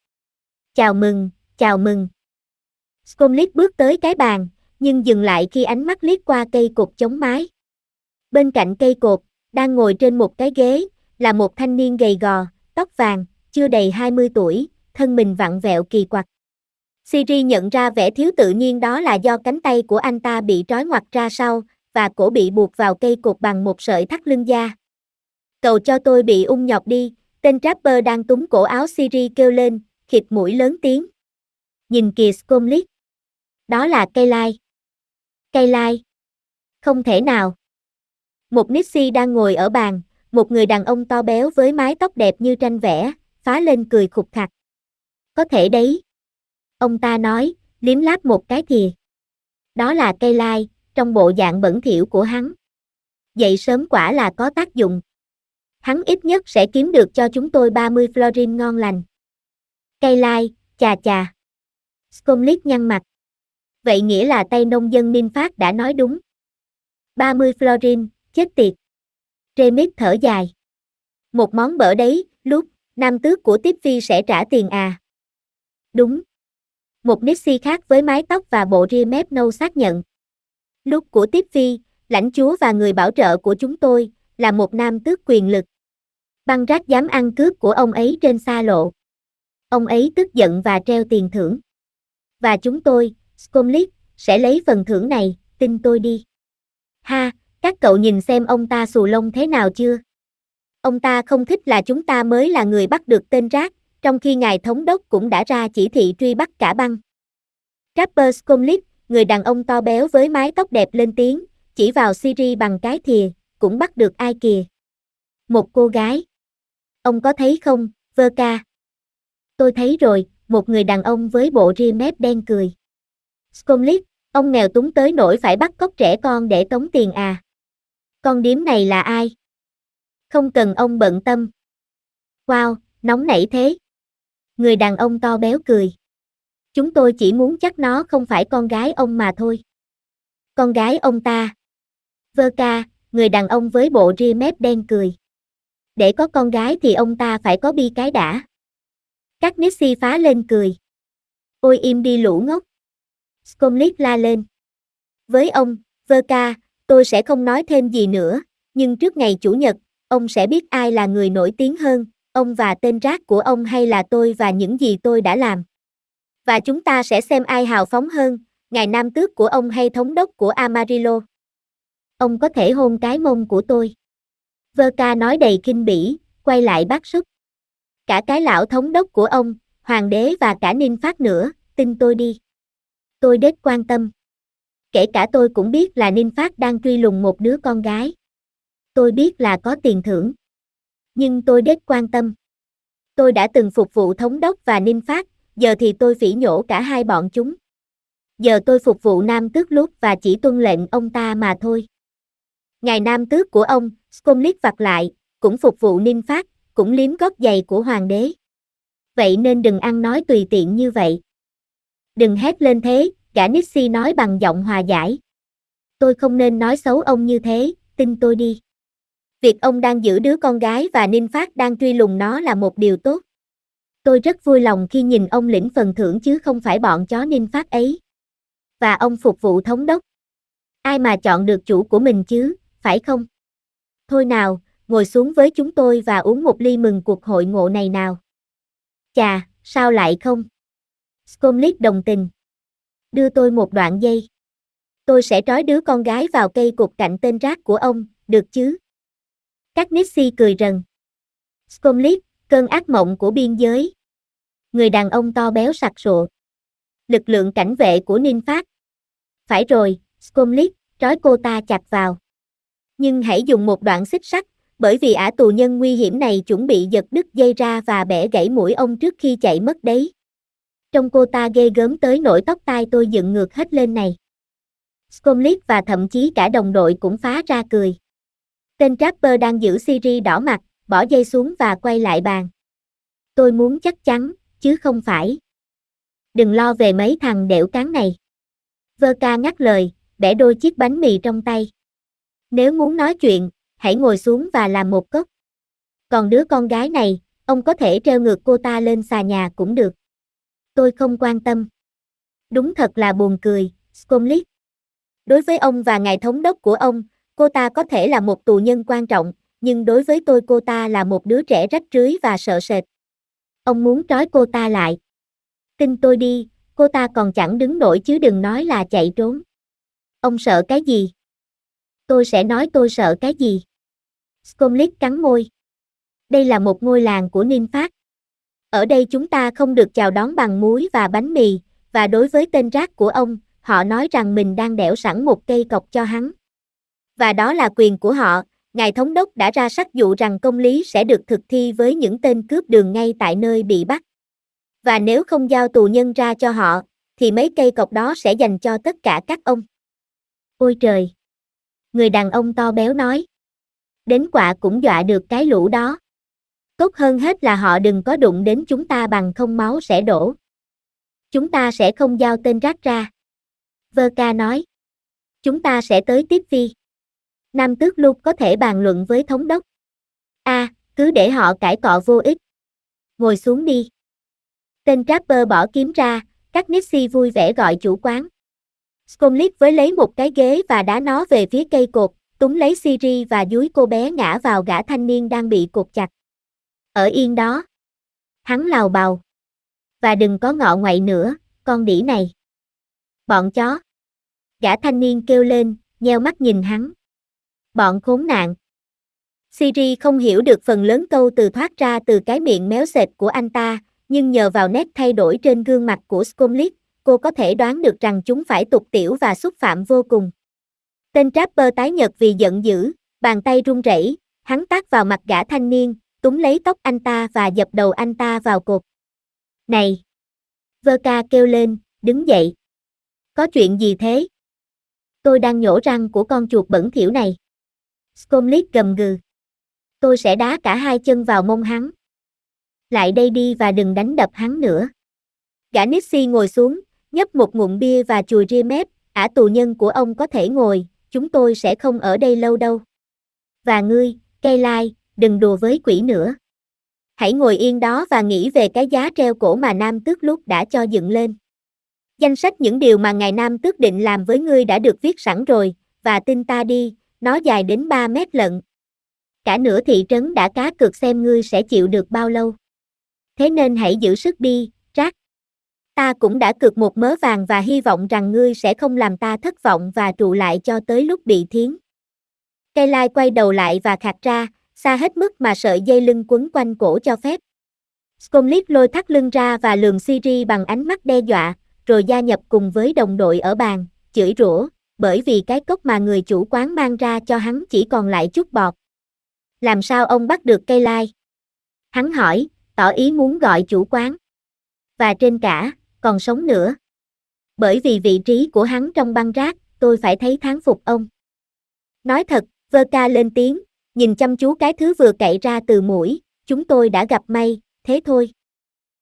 Chào mừng, chào mừng. Scomlit bước tới cái bàn, nhưng dừng lại khi ánh mắt liếc qua cây cột chống mái. Bên cạnh cây cột, đang ngồi trên một cái ghế, là một thanh niên gầy gò, tóc vàng, chưa đầy 20 tuổi, thân mình vặn vẹo kỳ quặc. Siri nhận ra vẻ thiếu tự nhiên đó là do cánh tay của anh ta bị trói ngoặt ra sau, và cổ bị buộc vào cây cột bằng một sợi thắt lưng da. Cầu cho tôi bị ung nhọc đi, tên rapper đang túm cổ áo Siri kêu lên, khịt mũi lớn tiếng. Nhìn kìa Scomlit. Đó là cây lai. Cây lai. Không thể nào. Một Nixie đang ngồi ở bàn, một người đàn ông to béo với mái tóc đẹp như tranh vẽ, phá lên cười khục khặt. Có thể đấy. Ông ta nói, liếm láp một cái thìa. Đó là cây lai, trong bộ dạng bẩn thỉu của hắn. Dậy sớm quả là có tác dụng. Hắn ít nhất sẽ kiếm được cho chúng tôi 30 florin ngon lành. Cây lai, chà chà. Skomlit nhăn mặt. Vậy nghĩa là tay nông dân Ninh Phát đã nói đúng. 30 florin, chết tiệt. Remit thở dài. Một món bở đấy, lúc nam tước của tiếp vi sẽ trả tiền à? Đúng. Một nixi khác với mái tóc và bộ ria mép nâu xác nhận. Lúc của tiếp vi, lãnh chúa và người bảo trợ của chúng tôi, là một nam tước quyền lực. Băng rác dám ăn cướp của ông ấy trên xa lộ. Ông ấy tức giận và treo tiền thưởng. Và chúng tôi, Scomlit, sẽ lấy phần thưởng này, tin tôi đi. Ha, các cậu nhìn xem ông ta xù lông thế nào chưa? ông ta không thích là chúng ta mới là người bắt được tên rác, trong khi ngài thống đốc cũng đã ra chỉ thị truy bắt cả băng. Trapper Scomlit, người đàn ông to béo với mái tóc đẹp lên tiếng, chỉ vào Siri bằng cái thìa, cũng bắt được ai kìa. Một cô gái. Ông có thấy không, vơ ca? Tôi thấy rồi, một người đàn ông với bộ ria mép đen cười. Scomlit, ông nghèo túng tới nỗi phải bắt cóc trẻ con để tống tiền à. Con điếm này là ai? Không cần ông bận tâm. Wow, nóng nảy thế. Người đàn ông to béo cười. Chúng tôi chỉ muốn chắc nó không phải con gái ông mà thôi. Con gái ông ta. Vơ ca, người đàn ông với bộ ria mép đen cười. Để có con gái thì ông ta phải có bi cái đã. Các nếp si phá lên cười. Ôi im đi lũ ngốc. Skomlik la lên. Với ông, Vơ ca, tôi sẽ không nói thêm gì nữa, nhưng trước ngày Chủ nhật, ông sẽ biết ai là người nổi tiếng hơn, ông và tên rác của ông hay là tôi và những gì tôi đã làm. Và chúng ta sẽ xem ai hào phóng hơn, ngài nam tước của ông hay thống đốc của Amarillo. Ông có thể hôn cái mông của tôi. Vơ ca nói đầy kinh bỉ, quay lại bác sức. Cả cái lão thống đốc của ông, hoàng đế và cả ninh phát nữa, tin tôi đi. Tôi đết quan tâm. Kể cả tôi cũng biết là Ninh Phát đang truy lùng một đứa con gái tôi biết là có tiền thưởng. Nhưng tôi đếch quan tâm. Tôi đã từng phục vụ thống đốc và ninh phát, giờ thì tôi phỉ nhổ cả hai bọn chúng. Giờ tôi phục vụ nam tước lút và chỉ tuân lệnh ông ta mà thôi. Ngài nam tước của ông, Skomlit vặt lại, cũng phục vụ ninh phát, cũng liếm gót giày của hoàng đế. Vậy nên đừng ăn nói tùy tiện như vậy. Đừng hét lên thế, gã Nixie nói bằng giọng hòa giải. Tôi không nên nói xấu ông như thế, tin tôi đi. Việc ông đang giữ đứa con gái và Ninh Phát đang truy lùng nó là một điều tốt. Tôi rất vui lòng khi nhìn ông lĩnh phần thưởng chứ không phải bọn chó Ninh Phát ấy. Và ông phục vụ thống đốc. Ai mà chọn được chủ của mình chứ, phải không? Thôi nào, ngồi xuống với chúng tôi và uống một ly mừng cuộc hội ngộ này nào. Chà, sao lại không? Scomlit đồng tình. Đưa tôi một đoạn dây. Tôi sẽ trói đứa con gái vào cây cột cạnh tên rác của ông, được chứ? Các Nixie cười rần. Scomlit, cơn ác mộng của biên giới. Người đàn ông to béo sặc sụa. Lực lượng cảnh vệ của Ninh Phát. Phải rồi, Scomlit, trói cô ta chặt vào. Nhưng hãy dùng một đoạn xích sắt, bởi vì ả tù nhân nguy hiểm này chuẩn bị giật đứt dây ra và bẻ gãy mũi ông trước khi chạy mất đấy. Trong cô ta ghê gớm tới nỗi tóc tai tôi dựng ngược hết lên này. Scomlit và thậm chí cả đồng đội cũng phá ra cười. Tên Trapper đang giữ Siri đỏ mặt, bỏ dây xuống và quay lại bàn. Tôi muốn chắc chắn, chứ không phải. Đừng lo về mấy thằng đẻo cán này. Vơ ca ngắt lời, bẻ đôi chiếc bánh mì trong tay. Nếu muốn nói chuyện, hãy ngồi xuống và làm một cốc. Còn đứa con gái này, ông có thể treo ngược cô ta lên xà nhà cũng được. Tôi không quan tâm. Đúng thật là buồn cười, Scomlit. Đối với ông và ngài thống đốc của ông, Cô ta có thể là một tù nhân quan trọng, nhưng đối với tôi cô ta là một đứa trẻ rách rưới và sợ sệt. Ông muốn trói cô ta lại. Tin tôi đi, cô ta còn chẳng đứng nổi chứ đừng nói là chạy trốn. Ông sợ cái gì? Tôi sẽ nói tôi sợ cái gì? Skomlit cắn môi. Đây là một ngôi làng của Ninh Ở đây chúng ta không được chào đón bằng muối và bánh mì, và đối với tên rác của ông, họ nói rằng mình đang đẻo sẵn một cây cọc cho hắn và đó là quyền của họ. Ngài Thống đốc đã ra sắc dụ rằng công lý sẽ được thực thi với những tên cướp đường ngay tại nơi bị bắt. Và nếu không giao tù nhân ra cho họ, thì mấy cây cọc đó sẽ dành cho tất cả các ông. Ôi trời! Người đàn ông to béo nói. Đến quạ cũng dọa được cái lũ đó. Tốt hơn hết là họ đừng có đụng đến chúng ta bằng không máu sẽ đổ. Chúng ta sẽ không giao tên rác ra. Vơ ca nói. Chúng ta sẽ tới tiếp vi. Nam tước Luke có thể bàn luận với thống đốc. A, à, cứ để họ cãi cọ vô ích. Ngồi xuống đi. Tên Trapper bỏ kiếm ra, các Nixie vui vẻ gọi chủ quán. Sconlit với lấy một cái ghế và đá nó về phía cây cột, túng lấy Siri và dúi cô bé ngã vào gã thanh niên đang bị cột chặt. Ở yên đó. Hắn lào bào. Và đừng có ngọ ngoại nữa, con đĩ này. Bọn chó. Gã thanh niên kêu lên, nheo mắt nhìn hắn, bọn khốn nạn. Siri không hiểu được phần lớn câu từ thoát ra từ cái miệng méo sệt của anh ta, nhưng nhờ vào nét thay đổi trên gương mặt của Skomlit, cô có thể đoán được rằng chúng phải tục tiểu và xúc phạm vô cùng. Tên trapper tái nhật vì giận dữ, bàn tay run rẩy, hắn tác vào mặt gã thanh niên, túm lấy tóc anh ta và dập đầu anh ta vào cột. Này! Verka kêu lên, đứng dậy. Có chuyện gì thế? Tôi đang nhổ răng của con chuột bẩn thỉu này. Sconlit gầm gừ. Tôi sẽ đá cả hai chân vào mông hắn. Lại đây đi và đừng đánh đập hắn nữa. Gã Nixie ngồi xuống, nhấp một ngụm bia và chùi ria mép, ả tù nhân của ông có thể ngồi, chúng tôi sẽ không ở đây lâu đâu. Và ngươi, cây lai, đừng đùa với quỷ nữa. Hãy ngồi yên đó và nghĩ về cái giá treo cổ mà Nam Tước lúc đã cho dựng lên. Danh sách những điều mà Ngài Nam Tước định làm với ngươi đã được viết sẵn rồi, và tin ta đi, nó dài đến 3 mét lận. Cả nửa thị trấn đã cá cược xem ngươi sẽ chịu được bao lâu. Thế nên hãy giữ sức đi, Jack. Ta cũng đã cược một mớ vàng và hy vọng rằng ngươi sẽ không làm ta thất vọng và trụ lại cho tới lúc bị thiến. Cây lai quay đầu lại và khạc ra, xa hết mức mà sợi dây lưng quấn quanh cổ cho phép. Skomlit lôi thắt lưng ra và lườm Siri bằng ánh mắt đe dọa, rồi gia nhập cùng với đồng đội ở bàn, chửi rủa, bởi vì cái cốc mà người chủ quán mang ra cho hắn chỉ còn lại chút bọt. Làm sao ông bắt được cây lai? Hắn hỏi, tỏ ý muốn gọi chủ quán. Và trên cả, còn sống nữa. Bởi vì vị trí của hắn trong băng rác, tôi phải thấy tháng phục ông. Nói thật, vơ ca lên tiếng, nhìn chăm chú cái thứ vừa cậy ra từ mũi, chúng tôi đã gặp may, thế thôi.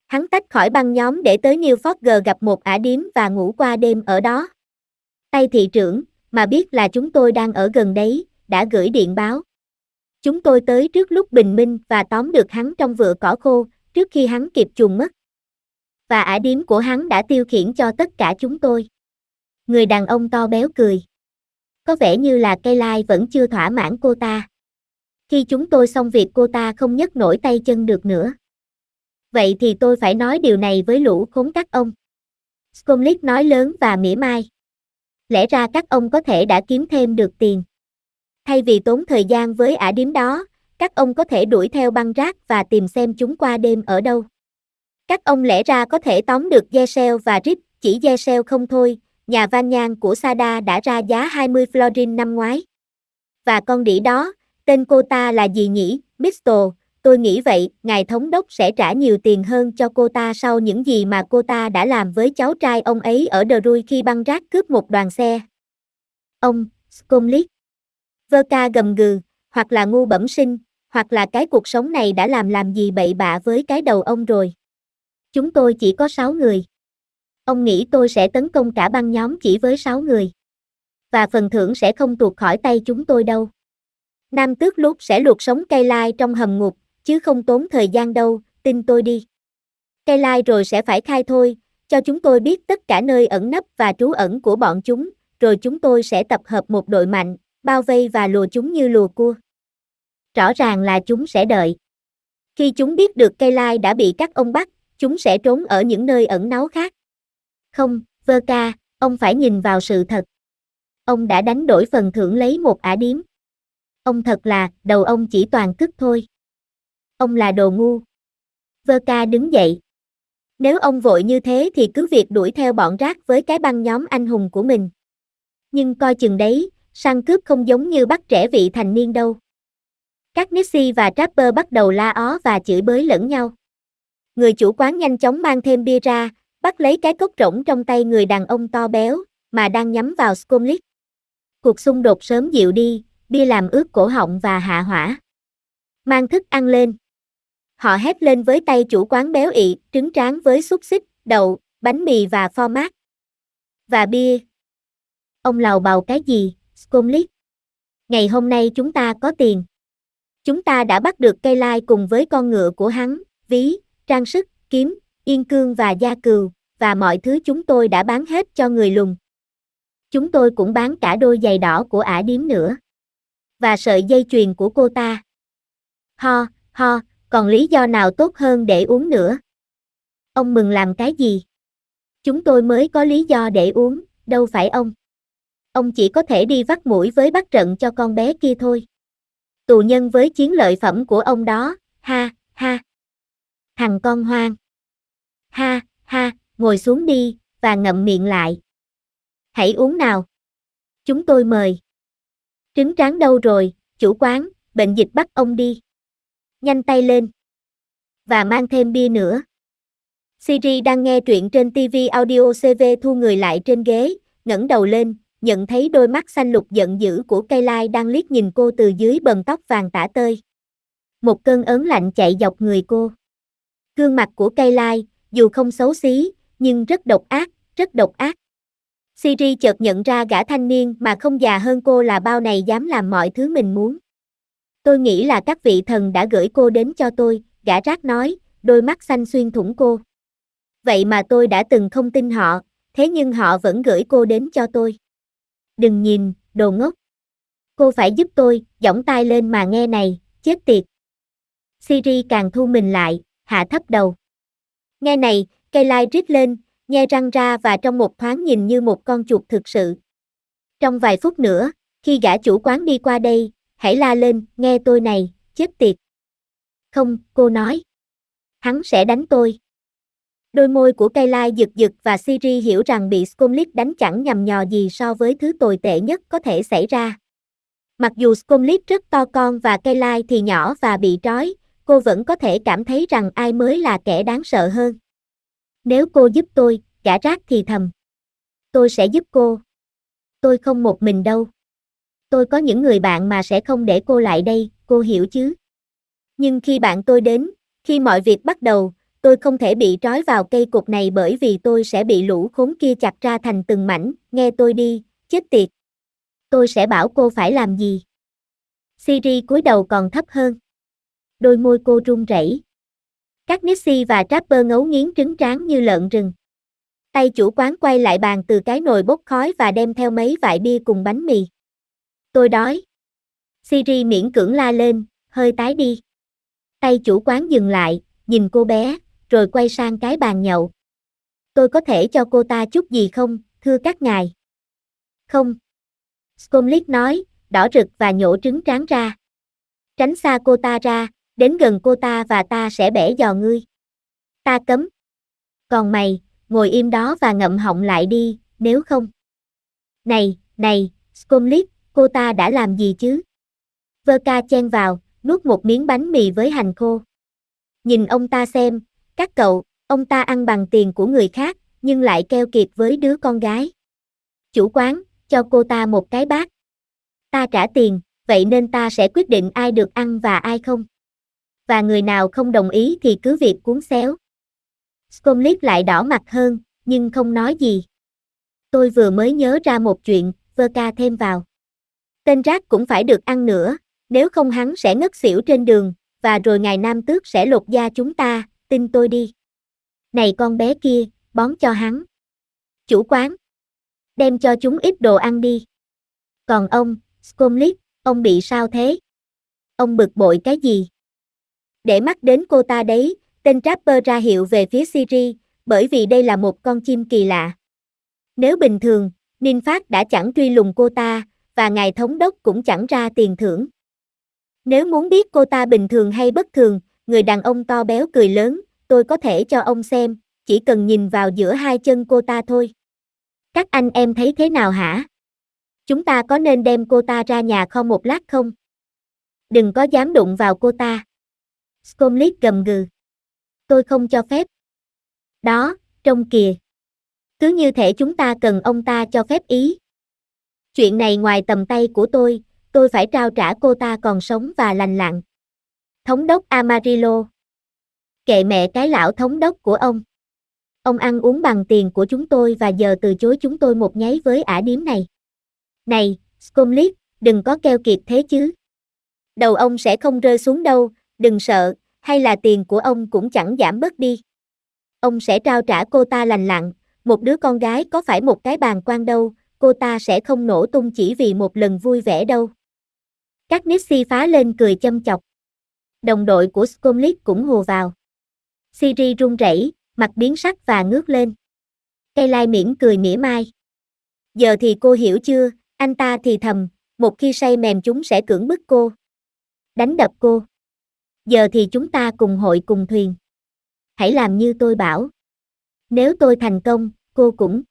Hắn tách khỏi băng nhóm để tới New Forger gặp một ả điếm và ngủ qua đêm ở đó. Tay thị trưởng, mà biết là chúng tôi đang ở gần đấy, đã gửi điện báo. Chúng tôi tới trước lúc bình minh và tóm được hắn trong vựa cỏ khô, trước khi hắn kịp chuồn mất. Và ả điếm của hắn đã tiêu khiển cho tất cả chúng tôi. Người đàn ông to béo cười. Có vẻ như là cây lai vẫn chưa thỏa mãn cô ta. Khi chúng tôi xong việc cô ta không nhấc nổi tay chân được nữa. Vậy thì tôi phải nói điều này với lũ khốn các ông. Scomlit nói lớn và mỉa mai lẽ ra các ông có thể đã kiếm thêm được tiền. Thay vì tốn thời gian với ả điếm đó, các ông có thể đuổi theo băng rác và tìm xem chúng qua đêm ở đâu. Các ông lẽ ra có thể tóm được Gesell và Rip, chỉ Gesell không thôi, nhà van nhang của Sada đã ra giá 20 florin năm ngoái. Và con đĩ đó, tên cô ta là gì nhỉ, Mistle, tôi nghĩ vậy, ngài thống đốc sẽ trả nhiều tiền hơn cho cô ta sau những gì mà cô ta đã làm với cháu trai ông ấy ở Drui khi băng rác cướp một đoàn xe. Ông, Skomlit. Vơ ca gầm gừ, hoặc là ngu bẩm sinh, hoặc là cái cuộc sống này đã làm làm gì bậy bạ với cái đầu ông rồi. Chúng tôi chỉ có 6 người. Ông nghĩ tôi sẽ tấn công cả băng nhóm chỉ với 6 người. Và phần thưởng sẽ không tuột khỏi tay chúng tôi đâu. Nam tước lúc sẽ luộc sống cây lai trong hầm ngục chứ không tốn thời gian đâu, tin tôi đi. Cây lai like rồi sẽ phải khai thôi, cho chúng tôi biết tất cả nơi ẩn nấp và trú ẩn của bọn chúng, rồi chúng tôi sẽ tập hợp một đội mạnh, bao vây và lùa chúng như lùa cua. Rõ ràng là chúng sẽ đợi. Khi chúng biết được cây lai đã bị các ông bắt, chúng sẽ trốn ở những nơi ẩn náu khác. Không, vơ ca, ông phải nhìn vào sự thật. Ông đã đánh đổi phần thưởng lấy một ả điếm. Ông thật là, đầu ông chỉ toàn cức thôi ông là đồ ngu. Vơ ca đứng dậy. Nếu ông vội như thế thì cứ việc đuổi theo bọn rác với cái băng nhóm anh hùng của mình. Nhưng coi chừng đấy, săn cướp không giống như bắt trẻ vị thành niên đâu. Các Nixie và Trapper bắt đầu la ó và chửi bới lẫn nhau. Người chủ quán nhanh chóng mang thêm bia ra, bắt lấy cái cốc rỗng trong tay người đàn ông to béo, mà đang nhắm vào Skomlit. Cuộc xung đột sớm dịu đi, bia làm ướt cổ họng và hạ hỏa. Mang thức ăn lên. Họ hét lên với tay chủ quán béo ị, trứng tráng với xúc xích, đậu, bánh mì và pho mát. Và bia. Ông lầu bầu cái gì, Scomlit? Ngày hôm nay chúng ta có tiền. Chúng ta đã bắt được cây lai cùng với con ngựa của hắn, ví, trang sức, kiếm, yên cương và gia cừu, và mọi thứ chúng tôi đã bán hết cho người lùng. Chúng tôi cũng bán cả đôi giày đỏ của ả điếm nữa. Và sợi dây chuyền của cô ta. Ho, ho, còn lý do nào tốt hơn để uống nữa. Ông mừng làm cái gì? Chúng tôi mới có lý do để uống, đâu phải ông. Ông chỉ có thể đi vắt mũi với bắt trận cho con bé kia thôi. Tù nhân với chiến lợi phẩm của ông đó, ha, ha. Thằng con hoang. Ha, ha, ngồi xuống đi, và ngậm miệng lại. Hãy uống nào. Chúng tôi mời. Trứng tráng đâu rồi, chủ quán, bệnh dịch bắt ông đi nhanh tay lên. Và mang thêm bia nữa. Siri đang nghe truyện trên TV audio CV thu người lại trên ghế, ngẩng đầu lên, nhận thấy đôi mắt xanh lục giận dữ của cây lai đang liếc nhìn cô từ dưới bầm tóc vàng tả tơi. Một cơn ớn lạnh chạy dọc người cô. Cương mặt của cây lai, dù không xấu xí, nhưng rất độc ác, rất độc ác. Siri chợt nhận ra gã thanh niên mà không già hơn cô là bao này dám làm mọi thứ mình muốn. Tôi nghĩ là các vị thần đã gửi cô đến cho tôi, gã rác nói, đôi mắt xanh xuyên thủng cô. Vậy mà tôi đã từng không tin họ, thế nhưng họ vẫn gửi cô đến cho tôi. Đừng nhìn, đồ ngốc. Cô phải giúp tôi, giỏng tay lên mà nghe này, chết tiệt. Siri càng thu mình lại, hạ thấp đầu. Nghe này, cây lai rít lên, nhe răng ra và trong một thoáng nhìn như một con chuột thực sự. Trong vài phút nữa, khi gã chủ quán đi qua đây, hãy la lên, nghe tôi này, chết tiệt. Không, cô nói. Hắn sẽ đánh tôi. Đôi môi của cây lai giật giật và Siri hiểu rằng bị Scomlit đánh chẳng nhầm nhò gì so với thứ tồi tệ nhất có thể xảy ra. Mặc dù Scomlit rất to con và cây thì nhỏ và bị trói, cô vẫn có thể cảm thấy rằng ai mới là kẻ đáng sợ hơn. Nếu cô giúp tôi, cả rác thì thầm. Tôi sẽ giúp cô. Tôi không một mình đâu tôi có những người bạn mà sẽ không để cô lại đây, cô hiểu chứ? Nhưng khi bạn tôi đến, khi mọi việc bắt đầu, tôi không thể bị trói vào cây cột này bởi vì tôi sẽ bị lũ khốn kia chặt ra thành từng mảnh, nghe tôi đi, chết tiệt. Tôi sẽ bảo cô phải làm gì? Siri cúi đầu còn thấp hơn. Đôi môi cô run rẩy. Các Nixie và Trapper ngấu nghiến trứng tráng như lợn rừng. Tay chủ quán quay lại bàn từ cái nồi bốc khói và đem theo mấy vại bia cùng bánh mì. Tôi đói. Siri miễn cưỡng la lên, hơi tái đi. Tay chủ quán dừng lại, nhìn cô bé, rồi quay sang cái bàn nhậu. Tôi có thể cho cô ta chút gì không, thưa các ngài? Không. Skomlik nói, đỏ rực và nhổ trứng tráng ra. Tránh xa cô ta ra, đến gần cô ta và ta sẽ bẻ giò ngươi. Ta cấm. Còn mày, ngồi im đó và ngậm họng lại đi, nếu không. Này, này, Skomlik, cô ta đã làm gì chứ? Vơ ca chen vào, nuốt một miếng bánh mì với hành khô. Nhìn ông ta xem, các cậu, ông ta ăn bằng tiền của người khác, nhưng lại keo kiệt với đứa con gái. Chủ quán, cho cô ta một cái bát. Ta trả tiền, vậy nên ta sẽ quyết định ai được ăn và ai không. Và người nào không đồng ý thì cứ việc cuốn xéo. Scomlit lại đỏ mặt hơn, nhưng không nói gì. Tôi vừa mới nhớ ra một chuyện, vơ ca thêm vào. Tên rác cũng phải được ăn nữa, nếu không hắn sẽ ngất xỉu trên đường, và rồi ngài nam tước sẽ lột da chúng ta, tin tôi đi. Này con bé kia, bón cho hắn. Chủ quán. Đem cho chúng ít đồ ăn đi. Còn ông, Scomlit, ông bị sao thế? Ông bực bội cái gì? Để mắt đến cô ta đấy, tên rapper ra hiệu về phía Siri, bởi vì đây là một con chim kỳ lạ. Nếu bình thường, Ninh Phát đã chẳng truy lùng cô ta, và ngài thống đốc cũng chẳng ra tiền thưởng. Nếu muốn biết cô ta bình thường hay bất thường, người đàn ông to béo cười lớn, tôi có thể cho ông xem, chỉ cần nhìn vào giữa hai chân cô ta thôi. Các anh em thấy thế nào hả? Chúng ta có nên đem cô ta ra nhà kho một lát không? Đừng có dám đụng vào cô ta. Scomlit gầm gừ. Tôi không cho phép. Đó, trông kìa. Cứ như thể chúng ta cần ông ta cho phép ý, chuyện này ngoài tầm tay của tôi, tôi phải trao trả cô ta còn sống và lành lặng. Thống đốc Amarillo Kệ mẹ cái lão thống đốc của ông. Ông ăn uống bằng tiền của chúng tôi và giờ từ chối chúng tôi một nháy với ả điếm này. Này, Scomlit, đừng có keo kiệt thế chứ. Đầu ông sẽ không rơi xuống đâu, đừng sợ, hay là tiền của ông cũng chẳng giảm bớt đi. Ông sẽ trao trả cô ta lành lặng. một đứa con gái có phải một cái bàn quan đâu, cô ta sẽ không nổ tung chỉ vì một lần vui vẻ đâu. Các Nixie phá lên cười châm chọc. Đồng đội của Skomlit cũng hùa vào. Siri run rẩy, mặt biến sắc và ngước lên. Cây lai mỉm cười mỉa mai. Giờ thì cô hiểu chưa, anh ta thì thầm, một khi say mềm chúng sẽ cưỡng bức cô. Đánh đập cô. Giờ thì chúng ta cùng hội cùng thuyền. Hãy làm như tôi bảo. Nếu tôi thành công, cô cũng.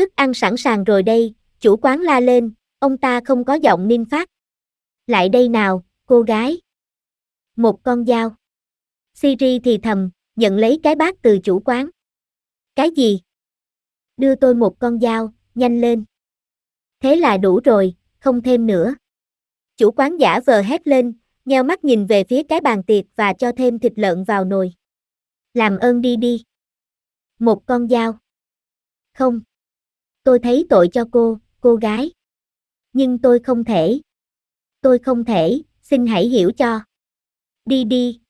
Thức ăn sẵn sàng rồi đây, chủ quán la lên, ông ta không có giọng ninh phát. Lại đây nào, cô gái. Một con dao. Siri thì thầm, nhận lấy cái bát từ chủ quán. Cái gì? Đưa tôi một con dao, nhanh lên. Thế là đủ rồi, không thêm nữa. Chủ quán giả vờ hét lên, nheo mắt nhìn về phía cái bàn tiệc và cho thêm thịt lợn vào nồi. Làm ơn đi đi. Một con dao. Không. Tôi thấy tội cho cô, cô gái. Nhưng tôi không thể. Tôi không thể, xin hãy hiểu cho. Đi đi.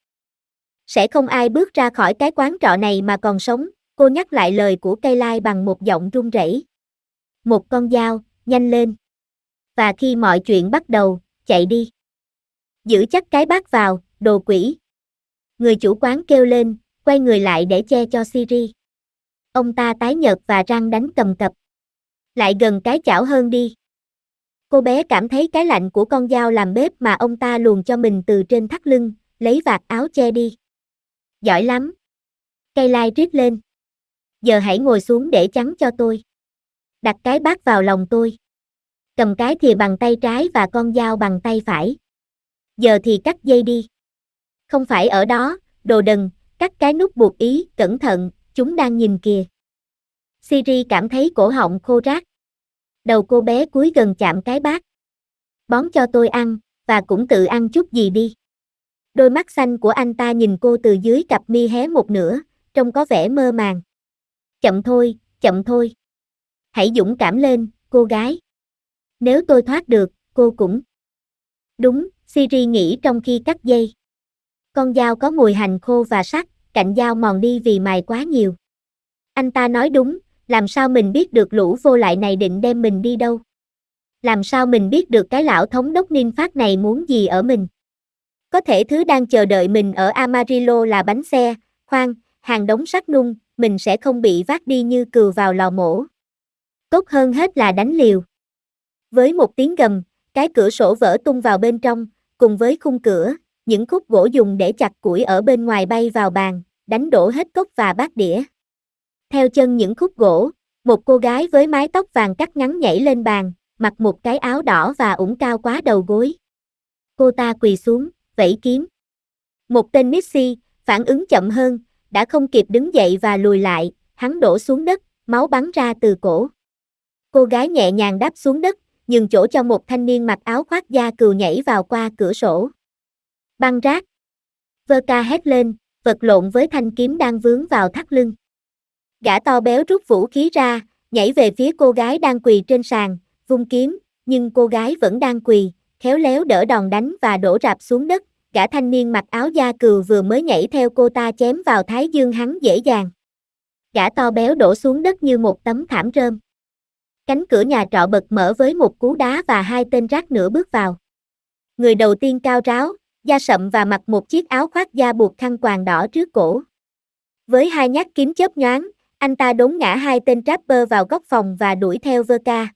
Sẽ không ai bước ra khỏi cái quán trọ này mà còn sống, cô nhắc lại lời của cây lai bằng một giọng run rẩy. Một con dao, nhanh lên. Và khi mọi chuyện bắt đầu, chạy đi. Giữ chắc cái bát vào, đồ quỷ. Người chủ quán kêu lên, quay người lại để che cho Siri. Ông ta tái nhợt và răng đánh cầm cập lại gần cái chảo hơn đi. Cô bé cảm thấy cái lạnh của con dao làm bếp mà ông ta luồn cho mình từ trên thắt lưng, lấy vạt áo che đi. Giỏi lắm. Cây lai rít lên. Giờ hãy ngồi xuống để chắn cho tôi. Đặt cái bát vào lòng tôi. Cầm cái thìa bằng tay trái và con dao bằng tay phải. Giờ thì cắt dây đi. Không phải ở đó, đồ đần, cắt cái nút buộc ý, cẩn thận, chúng đang nhìn kìa. Siri cảm thấy cổ họng khô rác. Đầu cô bé cúi gần chạm cái bát. Bón cho tôi ăn, và cũng tự ăn chút gì đi. Đôi mắt xanh của anh ta nhìn cô từ dưới cặp mi hé một nửa, trông có vẻ mơ màng. Chậm thôi, chậm thôi. Hãy dũng cảm lên, cô gái. Nếu tôi thoát được, cô cũng. Đúng, Siri nghĩ trong khi cắt dây. Con dao có mùi hành khô và sắt, cạnh dao mòn đi vì mài quá nhiều. Anh ta nói đúng, làm sao mình biết được lũ vô lại này định đem mình đi đâu? Làm sao mình biết được cái lão thống đốc ninh phát này muốn gì ở mình? Có thể thứ đang chờ đợi mình ở Amarillo là bánh xe, khoan, hàng đống sắt nung, mình sẽ không bị vác đi như cừu vào lò mổ. Tốt hơn hết là đánh liều. Với một tiếng gầm, cái cửa sổ vỡ tung vào bên trong, cùng với khung cửa, những khúc gỗ dùng để chặt củi ở bên ngoài bay vào bàn, đánh đổ hết cốc và bát đĩa theo chân những khúc gỗ, một cô gái với mái tóc vàng cắt ngắn nhảy lên bàn, mặc một cái áo đỏ và ủng cao quá đầu gối. Cô ta quỳ xuống, vẫy kiếm. Một tên Nixie, phản ứng chậm hơn, đã không kịp đứng dậy và lùi lại, hắn đổ xuống đất, máu bắn ra từ cổ. Cô gái nhẹ nhàng đáp xuống đất, nhường chỗ cho một thanh niên mặc áo khoác da cừu nhảy vào qua cửa sổ. Băng rác. Vơ ca hét lên, vật lộn với thanh kiếm đang vướng vào thắt lưng. Gã to béo rút vũ khí ra, nhảy về phía cô gái đang quỳ trên sàn, vung kiếm, nhưng cô gái vẫn đang quỳ, khéo léo đỡ đòn đánh và đổ rạp xuống đất. Gã thanh niên mặc áo da cừu vừa mới nhảy theo cô ta chém vào thái dương hắn dễ dàng. Gã to béo đổ xuống đất như một tấm thảm rơm. Cánh cửa nhà trọ bật mở với một cú đá và hai tên rác nữa bước vào. Người đầu tiên cao ráo, da sậm và mặc một chiếc áo khoác da buộc khăn quàng đỏ trước cổ. Với hai nhát kiếm chớp nhoáng, anh ta đốn ngã hai tên trapper vào góc phòng và đuổi theo Verka.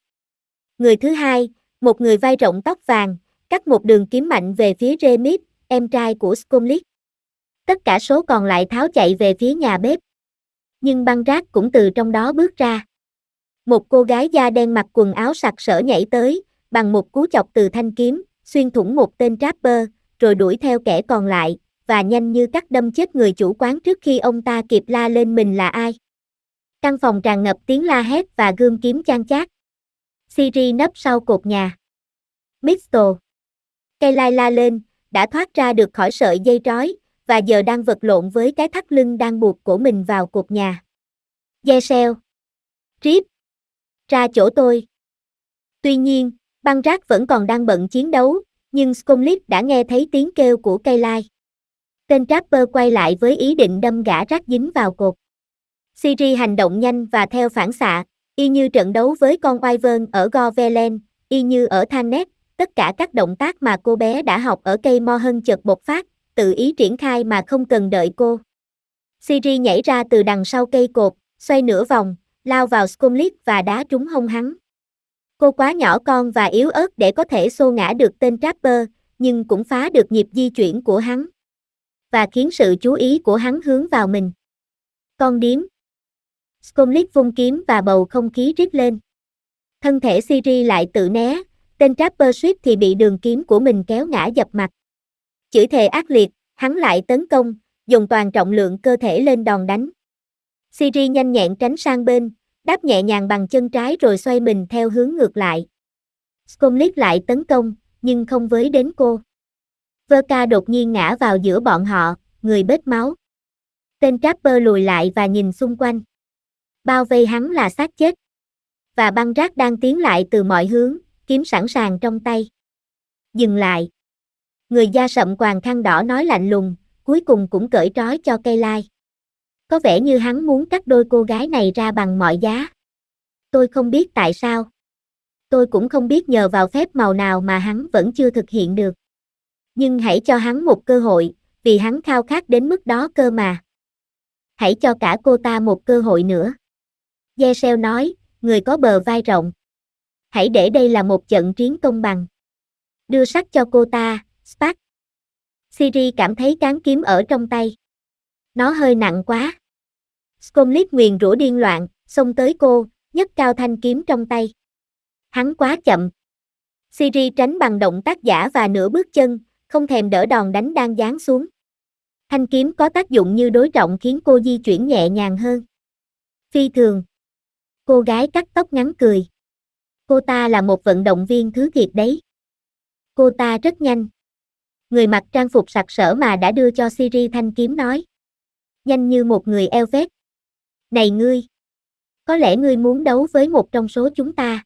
Người thứ hai, một người vai rộng tóc vàng, cắt một đường kiếm mạnh về phía Remit, em trai của Skomlit. Tất cả số còn lại tháo chạy về phía nhà bếp. Nhưng băng rác cũng từ trong đó bước ra. Một cô gái da đen mặc quần áo sặc sỡ nhảy tới, bằng một cú chọc từ thanh kiếm, xuyên thủng một tên trapper, rồi đuổi theo kẻ còn lại, và nhanh như cắt đâm chết người chủ quán trước khi ông ta kịp la lên mình là ai. Căn phòng tràn ngập tiếng la hét và gương kiếm chan chát. Siri nấp sau cột nhà. Misto. Cây lai la lên, đã thoát ra được khỏi sợi dây trói, và giờ đang vật lộn với cái thắt lưng đang buộc của mình vào cột nhà. Yesel. Rip. Ra chỗ tôi. Tuy nhiên, băng rác vẫn còn đang bận chiến đấu, nhưng Skomlit đã nghe thấy tiếng kêu của cây lai. Tên trapper quay lại với ý định đâm gã rác dính vào cột. Siri hành động nhanh và theo phản xạ, y như trận đấu với con oai vơn ở Govelen, y như ở Thanet, tất cả các động tác mà cô bé đã học ở cây mo hân chợt bộc phát, tự ý triển khai mà không cần đợi cô. Siri nhảy ra từ đằng sau cây cột, xoay nửa vòng, lao vào Skomlit và đá trúng hông hắn. Cô quá nhỏ con và yếu ớt để có thể xô ngã được tên Trapper, nhưng cũng phá được nhịp di chuyển của hắn. Và khiến sự chú ý của hắn hướng vào mình. Con điếm, Skomlit vung kiếm và bầu không khí rít lên. Thân thể Siri lại tự né, tên Trapper suýt thì bị đường kiếm của mình kéo ngã dập mặt. Chửi thề ác liệt, hắn lại tấn công, dùng toàn trọng lượng cơ thể lên đòn đánh. Siri nhanh nhẹn tránh sang bên, đáp nhẹ nhàng bằng chân trái rồi xoay mình theo hướng ngược lại. Skomlit lại tấn công, nhưng không với đến cô. Verka đột nhiên ngã vào giữa bọn họ, người bết máu. Tên Trapper lùi lại và nhìn xung quanh bao vây hắn là xác chết. Và băng rác đang tiến lại từ mọi hướng, kiếm sẵn sàng trong tay. Dừng lại. Người da sậm quàng khăn đỏ nói lạnh lùng, cuối cùng cũng cởi trói cho cây lai. Có vẻ như hắn muốn cắt đôi cô gái này ra bằng mọi giá. Tôi không biết tại sao. Tôi cũng không biết nhờ vào phép màu nào mà hắn vẫn chưa thực hiện được. Nhưng hãy cho hắn một cơ hội, vì hắn khao khát đến mức đó cơ mà. Hãy cho cả cô ta một cơ hội nữa. Giesel nói, người có bờ vai rộng. Hãy để đây là một trận chiến công bằng. Đưa sắt cho cô ta, Spark. Siri cảm thấy cán kiếm ở trong tay. Nó hơi nặng quá. Skomlit nguyền rủa điên loạn, xông tới cô, nhấc cao thanh kiếm trong tay. Hắn quá chậm. Siri tránh bằng động tác giả và nửa bước chân, không thèm đỡ đòn đánh đang giáng xuống. Thanh kiếm có tác dụng như đối trọng khiến cô di chuyển nhẹ nhàng hơn. Phi thường. Cô gái cắt tóc ngắn cười. Cô ta là một vận động viên thứ thiệt đấy. Cô ta rất nhanh. Người mặc trang phục sặc sỡ mà đã đưa cho Siri thanh kiếm nói. Nhanh như một người eo vét. Này ngươi! Có lẽ ngươi muốn đấu với một trong số chúng ta.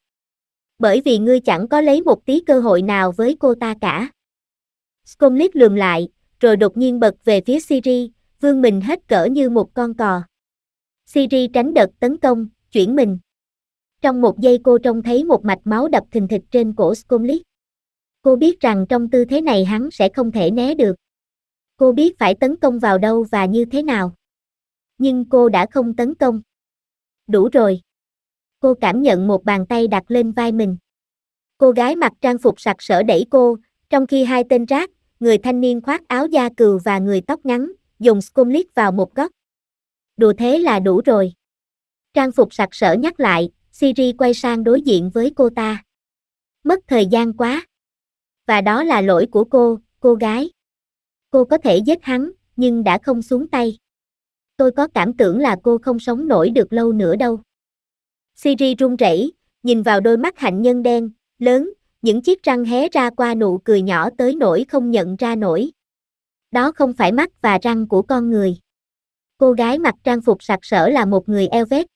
Bởi vì ngươi chẳng có lấy một tí cơ hội nào với cô ta cả. Skomlit lườm lại, rồi đột nhiên bật về phía Siri, vương mình hết cỡ như một con cò. Siri tránh đợt tấn công, chuyển mình. Trong một giây cô trông thấy một mạch máu đập thình thịch trên cổ Skomlit. Cô biết rằng trong tư thế này hắn sẽ không thể né được. Cô biết phải tấn công vào đâu và như thế nào. Nhưng cô đã không tấn công. Đủ rồi. Cô cảm nhận một bàn tay đặt lên vai mình. Cô gái mặc trang phục sặc sỡ đẩy cô, trong khi hai tên rác, người thanh niên khoác áo da cừu và người tóc ngắn, dùng Skomlit vào một góc. Đùa thế là đủ rồi. Trang phục sặc sỡ nhắc lại, Siri quay sang đối diện với cô ta. Mất thời gian quá. Và đó là lỗi của cô, cô gái. Cô có thể giết hắn, nhưng đã không xuống tay. Tôi có cảm tưởng là cô không sống nổi được lâu nữa đâu. Siri run rẩy, nhìn vào đôi mắt hạnh nhân đen, lớn, những chiếc răng hé ra qua nụ cười nhỏ tới nỗi không nhận ra nổi. Đó không phải mắt và răng của con người. Cô gái mặc trang phục sặc sỡ là một người Elvet,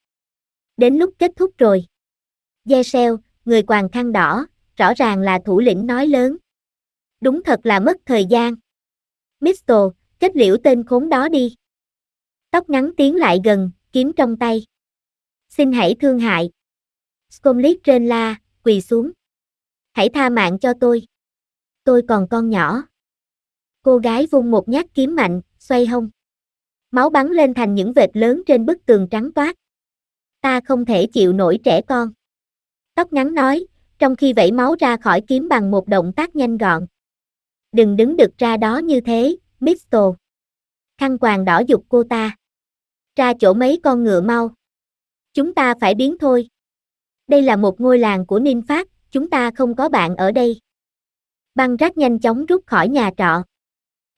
đến lúc kết thúc rồi. Gesel, người quàng khăn đỏ, rõ ràng là thủ lĩnh nói lớn. Đúng thật là mất thời gian. Mistle, kết liễu tên khốn đó đi. Tóc ngắn tiến lại gần, kiếm trong tay. Xin hãy thương hại. Scomlit trên la, quỳ xuống. Hãy tha mạng cho tôi. Tôi còn con nhỏ. Cô gái vung một nhát kiếm mạnh, xoay hông. Máu bắn lên thành những vệt lớn trên bức tường trắng toát ta không thể chịu nổi trẻ con. Tóc ngắn nói, trong khi vẫy máu ra khỏi kiếm bằng một động tác nhanh gọn. Đừng đứng được ra đó như thế, Mistle. Khăn quàng đỏ dục cô ta. Ra chỗ mấy con ngựa mau. Chúng ta phải biến thôi. Đây là một ngôi làng của Ninh Phát, chúng ta không có bạn ở đây. Băng rác nhanh chóng rút khỏi nhà trọ.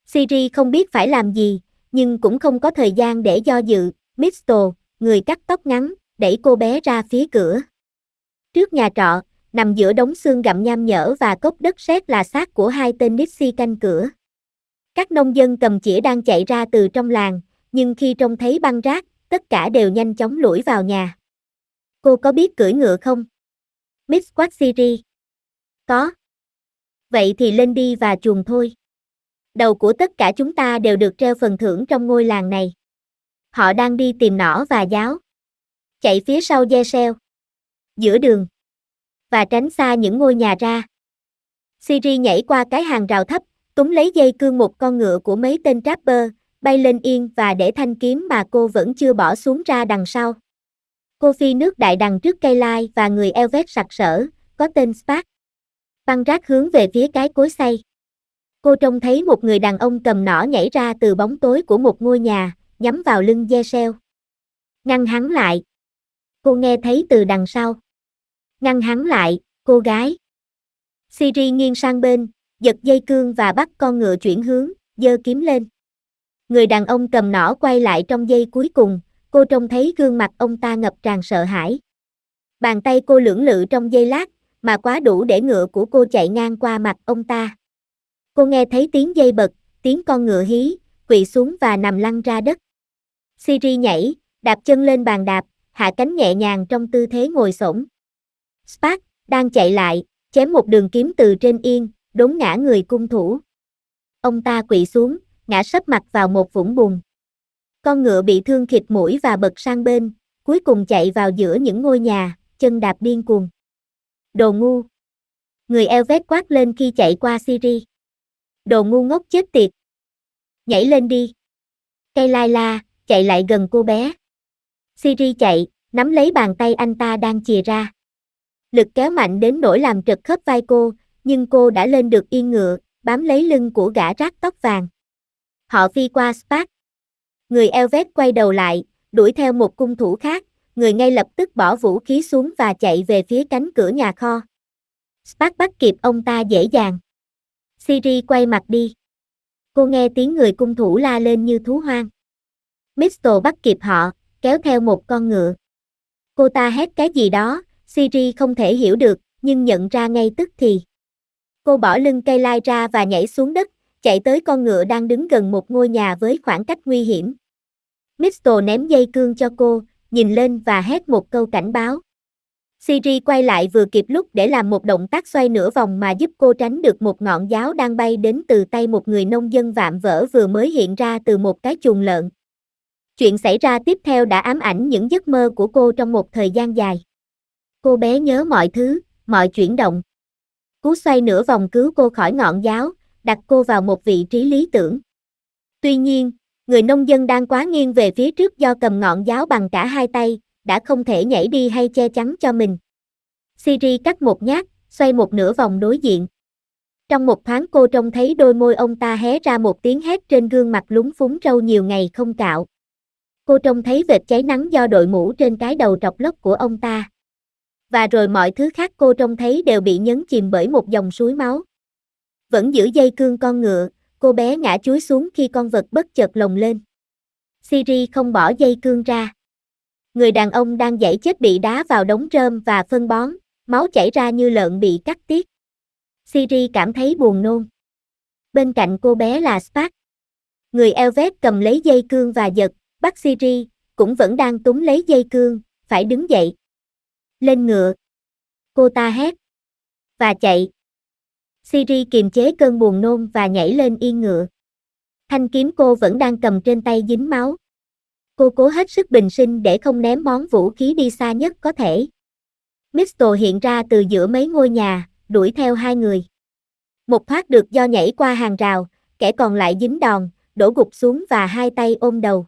Siri không biết phải làm gì, nhưng cũng không có thời gian để do dự. Mistle, người cắt tóc ngắn, đẩy cô bé ra phía cửa. Trước nhà trọ, nằm giữa đống xương gặm nham nhở và cốc đất sét là xác của hai tên Nixie canh cửa. Các nông dân cầm chĩa đang chạy ra từ trong làng, nhưng khi trông thấy băng rác, tất cả đều nhanh chóng lủi vào nhà. Cô có biết cưỡi ngựa không? Miss Quatsiri? Có. Vậy thì lên đi và chuồng thôi. Đầu của tất cả chúng ta đều được treo phần thưởng trong ngôi làng này. Họ đang đi tìm nỏ và giáo chạy phía sau dây xeo, giữa đường, và tránh xa những ngôi nhà ra. Siri nhảy qua cái hàng rào thấp, túm lấy dây cương một con ngựa của mấy tên trapper, bay lên yên và để thanh kiếm mà cô vẫn chưa bỏ xuống ra đằng sau. Cô phi nước đại đằng trước cây lai và người eo sặc sỡ, có tên Spark. Băng rác hướng về phía cái cối xay. Cô trông thấy một người đàn ông cầm nỏ nhảy ra từ bóng tối của một ngôi nhà, nhắm vào lưng xeo Ngăn hắn lại cô nghe thấy từ đằng sau. Ngăn hắn lại, cô gái. Siri nghiêng sang bên, giật dây cương và bắt con ngựa chuyển hướng, giơ kiếm lên. Người đàn ông cầm nỏ quay lại trong dây cuối cùng, cô trông thấy gương mặt ông ta ngập tràn sợ hãi. Bàn tay cô lưỡng lự trong giây lát, mà quá đủ để ngựa của cô chạy ngang qua mặt ông ta. Cô nghe thấy tiếng dây bật, tiếng con ngựa hí, quỵ xuống và nằm lăn ra đất. Siri nhảy, đạp chân lên bàn đạp, hạ cánh nhẹ nhàng trong tư thế ngồi xổm. Spark đang chạy lại, chém một đường kiếm từ trên yên, đốn ngã người cung thủ. Ông ta quỵ xuống, ngã sấp mặt vào một vũng bùn. Con ngựa bị thương khịt mũi và bật sang bên, cuối cùng chạy vào giữa những ngôi nhà, chân đạp điên cuồng. Đồ ngu. Người Elvet quát lên khi chạy qua Siri. Đồ ngu ngốc chết tiệt. Nhảy lên đi. Cây lai la, chạy lại gần cô bé. Siri chạy, nắm lấy bàn tay anh ta đang chìa ra. Lực kéo mạnh đến nỗi làm trật khớp vai cô, nhưng cô đã lên được yên ngựa, bám lấy lưng của gã rác tóc vàng. Họ phi qua Spark. Người Elvet quay đầu lại, đuổi theo một cung thủ khác, người ngay lập tức bỏ vũ khí xuống và chạy về phía cánh cửa nhà kho. Spark bắt kịp ông ta dễ dàng. Siri quay mặt đi. Cô nghe tiếng người cung thủ la lên như thú hoang. Mistle bắt kịp họ, kéo theo một con ngựa. Cô ta hét cái gì đó, Siri không thể hiểu được, nhưng nhận ra ngay tức thì. Cô bỏ lưng cây lai ra và nhảy xuống đất, chạy tới con ngựa đang đứng gần một ngôi nhà với khoảng cách nguy hiểm. Misto ném dây cương cho cô, nhìn lên và hét một câu cảnh báo. Siri quay lại vừa kịp lúc để làm một động tác xoay nửa vòng mà giúp cô tránh được một ngọn giáo đang bay đến từ tay một người nông dân vạm vỡ vừa mới hiện ra từ một cái chuồng lợn. Chuyện xảy ra tiếp theo đã ám ảnh những giấc mơ của cô trong một thời gian dài. Cô bé nhớ mọi thứ, mọi chuyển động. Cú xoay nửa vòng cứu cô khỏi ngọn giáo, đặt cô vào một vị trí lý tưởng. Tuy nhiên, người nông dân đang quá nghiêng về phía trước do cầm ngọn giáo bằng cả hai tay, đã không thể nhảy đi hay che chắn cho mình. Siri cắt một nhát, xoay một nửa vòng đối diện. Trong một thoáng cô trông thấy đôi môi ông ta hé ra một tiếng hét trên gương mặt lúng phúng râu nhiều ngày không cạo. Cô trông thấy vệt cháy nắng do đội mũ trên cái đầu trọc lóc của ông ta. Và rồi mọi thứ khác cô trông thấy đều bị nhấn chìm bởi một dòng suối máu. Vẫn giữ dây cương con ngựa, cô bé ngã chuối xuống khi con vật bất chợt lồng lên. Siri không bỏ dây cương ra. Người đàn ông đang dãy chết bị đá vào đống rơm và phân bón, máu chảy ra như lợn bị cắt tiết. Siri cảm thấy buồn nôn. Bên cạnh cô bé là Spark. Người Elvet cầm lấy dây cương và giật, Bắc Siri, cũng vẫn đang túm lấy dây cương, phải đứng dậy. Lên ngựa. Cô ta hét. Và chạy. Siri kiềm chế cơn buồn nôn và nhảy lên yên ngựa. Thanh kiếm cô vẫn đang cầm trên tay dính máu. Cô cố hết sức bình sinh để không ném món vũ khí đi xa nhất có thể. Misto hiện ra từ giữa mấy ngôi nhà, đuổi theo hai người. Một thoát được do nhảy qua hàng rào, kẻ còn lại dính đòn, đổ gục xuống và hai tay ôm đầu.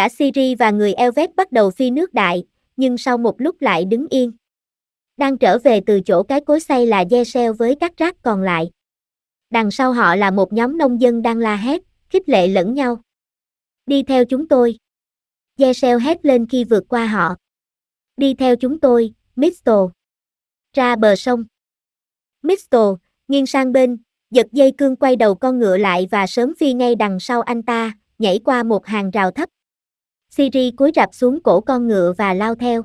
Cả Siri và người Elvet bắt đầu phi nước đại, nhưng sau một lúc lại đứng yên. Đang trở về từ chỗ cái cối xay là Jesel với các rác còn lại. Đằng sau họ là một nhóm nông dân đang la hét, khích lệ lẫn nhau. Đi theo chúng tôi. Jesel hét lên khi vượt qua họ. Đi theo chúng tôi, Misto. Ra bờ sông. Misto nghiêng sang bên, giật dây cương quay đầu con ngựa lại và sớm phi ngay đằng sau anh ta, nhảy qua một hàng rào thấp. Siri cúi rạp xuống cổ con ngựa và lao theo.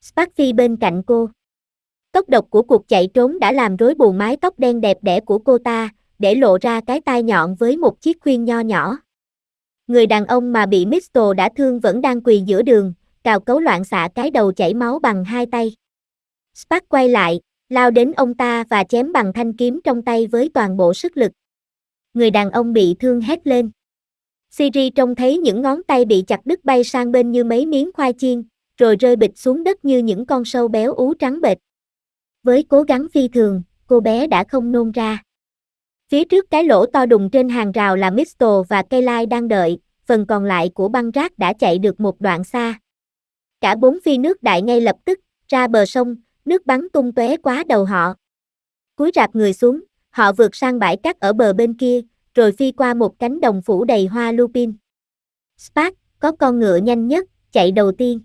Sparky bên cạnh cô. Tốc độc của cuộc chạy trốn đã làm rối bù mái tóc đen đẹp đẽ của cô ta, để lộ ra cái tai nhọn với một chiếc khuyên nho nhỏ. Người đàn ông mà bị Mistle đã thương vẫn đang quỳ giữa đường, cào cấu loạn xạ cái đầu chảy máu bằng hai tay. Spark quay lại, lao đến ông ta và chém bằng thanh kiếm trong tay với toàn bộ sức lực. Người đàn ông bị thương hét lên. Siri trông thấy những ngón tay bị chặt đứt bay sang bên như mấy miếng khoai chiên, rồi rơi bịch xuống đất như những con sâu béo ú trắng bệch. Với cố gắng phi thường, cô bé đã không nôn ra. Phía trước cái lỗ to đùng trên hàng rào là Misto và cây lai đang đợi, phần còn lại của băng rác đã chạy được một đoạn xa. Cả bốn phi nước đại ngay lập tức, ra bờ sông, nước bắn tung tóe quá đầu họ. Cúi rạp người xuống, họ vượt sang bãi cát ở bờ bên kia, rồi phi qua một cánh đồng phủ đầy hoa lupin. Spark, có con ngựa nhanh nhất, chạy đầu tiên.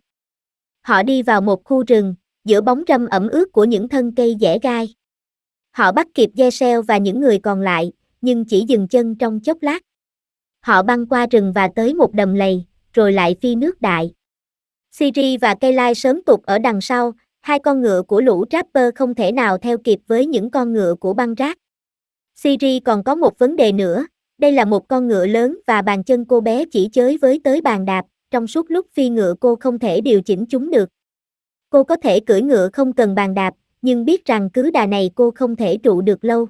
Họ đi vào một khu rừng, giữa bóng râm ẩm ướt của những thân cây dẻ gai. Họ bắt kịp Gesel và những người còn lại, nhưng chỉ dừng chân trong chốc lát. Họ băng qua rừng và tới một đầm lầy, rồi lại phi nước đại. Siri và cây sớm tụt ở đằng sau, hai con ngựa của lũ Trapper không thể nào theo kịp với những con ngựa của băng rác. Siri còn có một vấn đề nữa, đây là một con ngựa lớn và bàn chân cô bé chỉ chới với tới bàn đạp, trong suốt lúc phi ngựa cô không thể điều chỉnh chúng được. Cô có thể cưỡi ngựa không cần bàn đạp, nhưng biết rằng cứ đà này cô không thể trụ được lâu.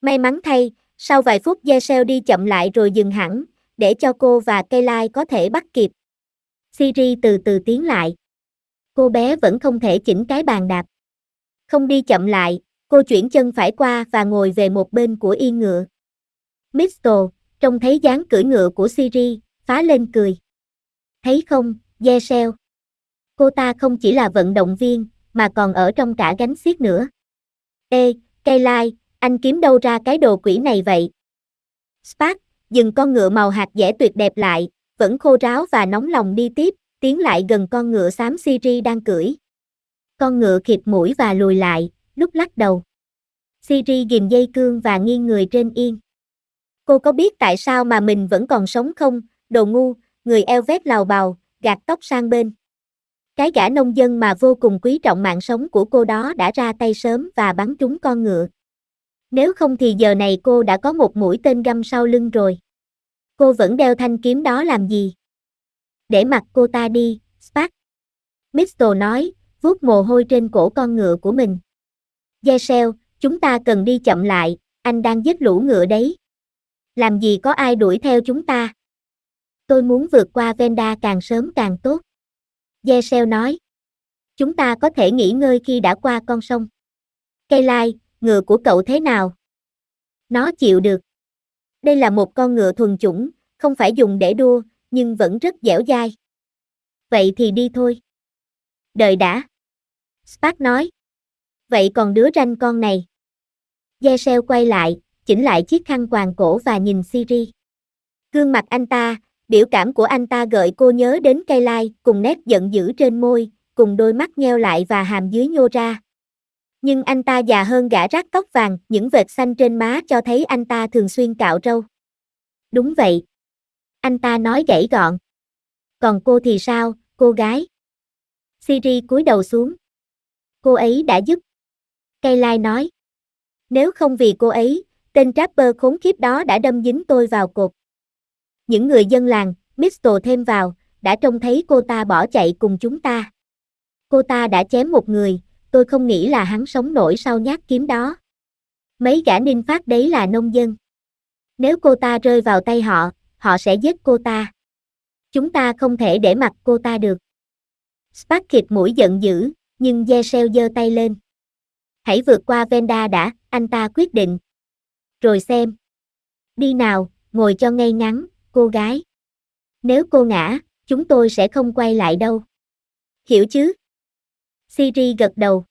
May mắn thay, sau vài phút Giselle đi chậm lại rồi dừng hẳn, để cho cô và Kaylai có thể bắt kịp. Siri từ từ tiến lại. Cô bé vẫn không thể chỉnh cái bàn đạp. Không đi chậm lại, Cô chuyển chân phải qua và ngồi về một bên của yên ngựa. Mistle, trông thấy dáng cưỡi ngựa của Siri, phá lên cười. Thấy không, Yesel. Cô ta không chỉ là vận động viên, mà còn ở trong cả gánh xiết nữa. Ê, cây anh kiếm đâu ra cái đồ quỷ này vậy? Spark, dừng con ngựa màu hạt dẻ tuyệt đẹp lại, vẫn khô ráo và nóng lòng đi tiếp, tiến lại gần con ngựa xám Siri đang cưỡi. Con ngựa khịt mũi và lùi lại, lúc lắc đầu. Siri ghim dây cương và nghiêng người trên yên. Cô có biết tại sao mà mình vẫn còn sống không? Đồ ngu, người eo vét lào bào, gạt tóc sang bên. Cái gã nông dân mà vô cùng quý trọng mạng sống của cô đó đã ra tay sớm và bắn trúng con ngựa. Nếu không thì giờ này cô đã có một mũi tên găm sau lưng rồi. Cô vẫn đeo thanh kiếm đó làm gì? Để mặc cô ta đi, Spark. Mistle nói, vuốt mồ hôi trên cổ con ngựa của mình. Gesell, chúng ta cần đi chậm lại, anh đang giết lũ ngựa đấy. Làm gì có ai đuổi theo chúng ta? Tôi muốn vượt qua Venda càng sớm càng tốt. Gesell nói. Chúng ta có thể nghỉ ngơi khi đã qua con sông. Cây lai, ngựa của cậu thế nào? Nó chịu được. Đây là một con ngựa thuần chủng, không phải dùng để đua, nhưng vẫn rất dẻo dai. Vậy thì đi thôi. Đợi đã. Spark nói vậy còn đứa ranh con này? gia Gesel quay lại, chỉnh lại chiếc khăn quàng cổ và nhìn Siri. Gương mặt anh ta, biểu cảm của anh ta gợi cô nhớ đến cây lai, cùng nét giận dữ trên môi, cùng đôi mắt nheo lại và hàm dưới nhô ra. Nhưng anh ta già hơn gã rác tóc vàng, những vệt xanh trên má cho thấy anh ta thường xuyên cạo râu. Đúng vậy. Anh ta nói gãy gọn. Còn cô thì sao, cô gái? Siri cúi đầu xuống. Cô ấy đã giúp Cây Lai nói. Nếu không vì cô ấy, tên trapper khốn kiếp đó đã đâm dính tôi vào cột. Những người dân làng, Mistle thêm vào, đã trông thấy cô ta bỏ chạy cùng chúng ta. Cô ta đã chém một người, tôi không nghĩ là hắn sống nổi sau nhát kiếm đó. Mấy gã ninh phát đấy là nông dân. Nếu cô ta rơi vào tay họ, họ sẽ giết cô ta. Chúng ta không thể để mặc cô ta được. Spark khịt mũi giận dữ, nhưng Jesel giơ tay lên hãy vượt qua Venda đã, anh ta quyết định. Rồi xem. Đi nào, ngồi cho ngay ngắn, cô gái. Nếu cô ngã, chúng tôi sẽ không quay lại đâu. Hiểu chứ? Siri gật đầu.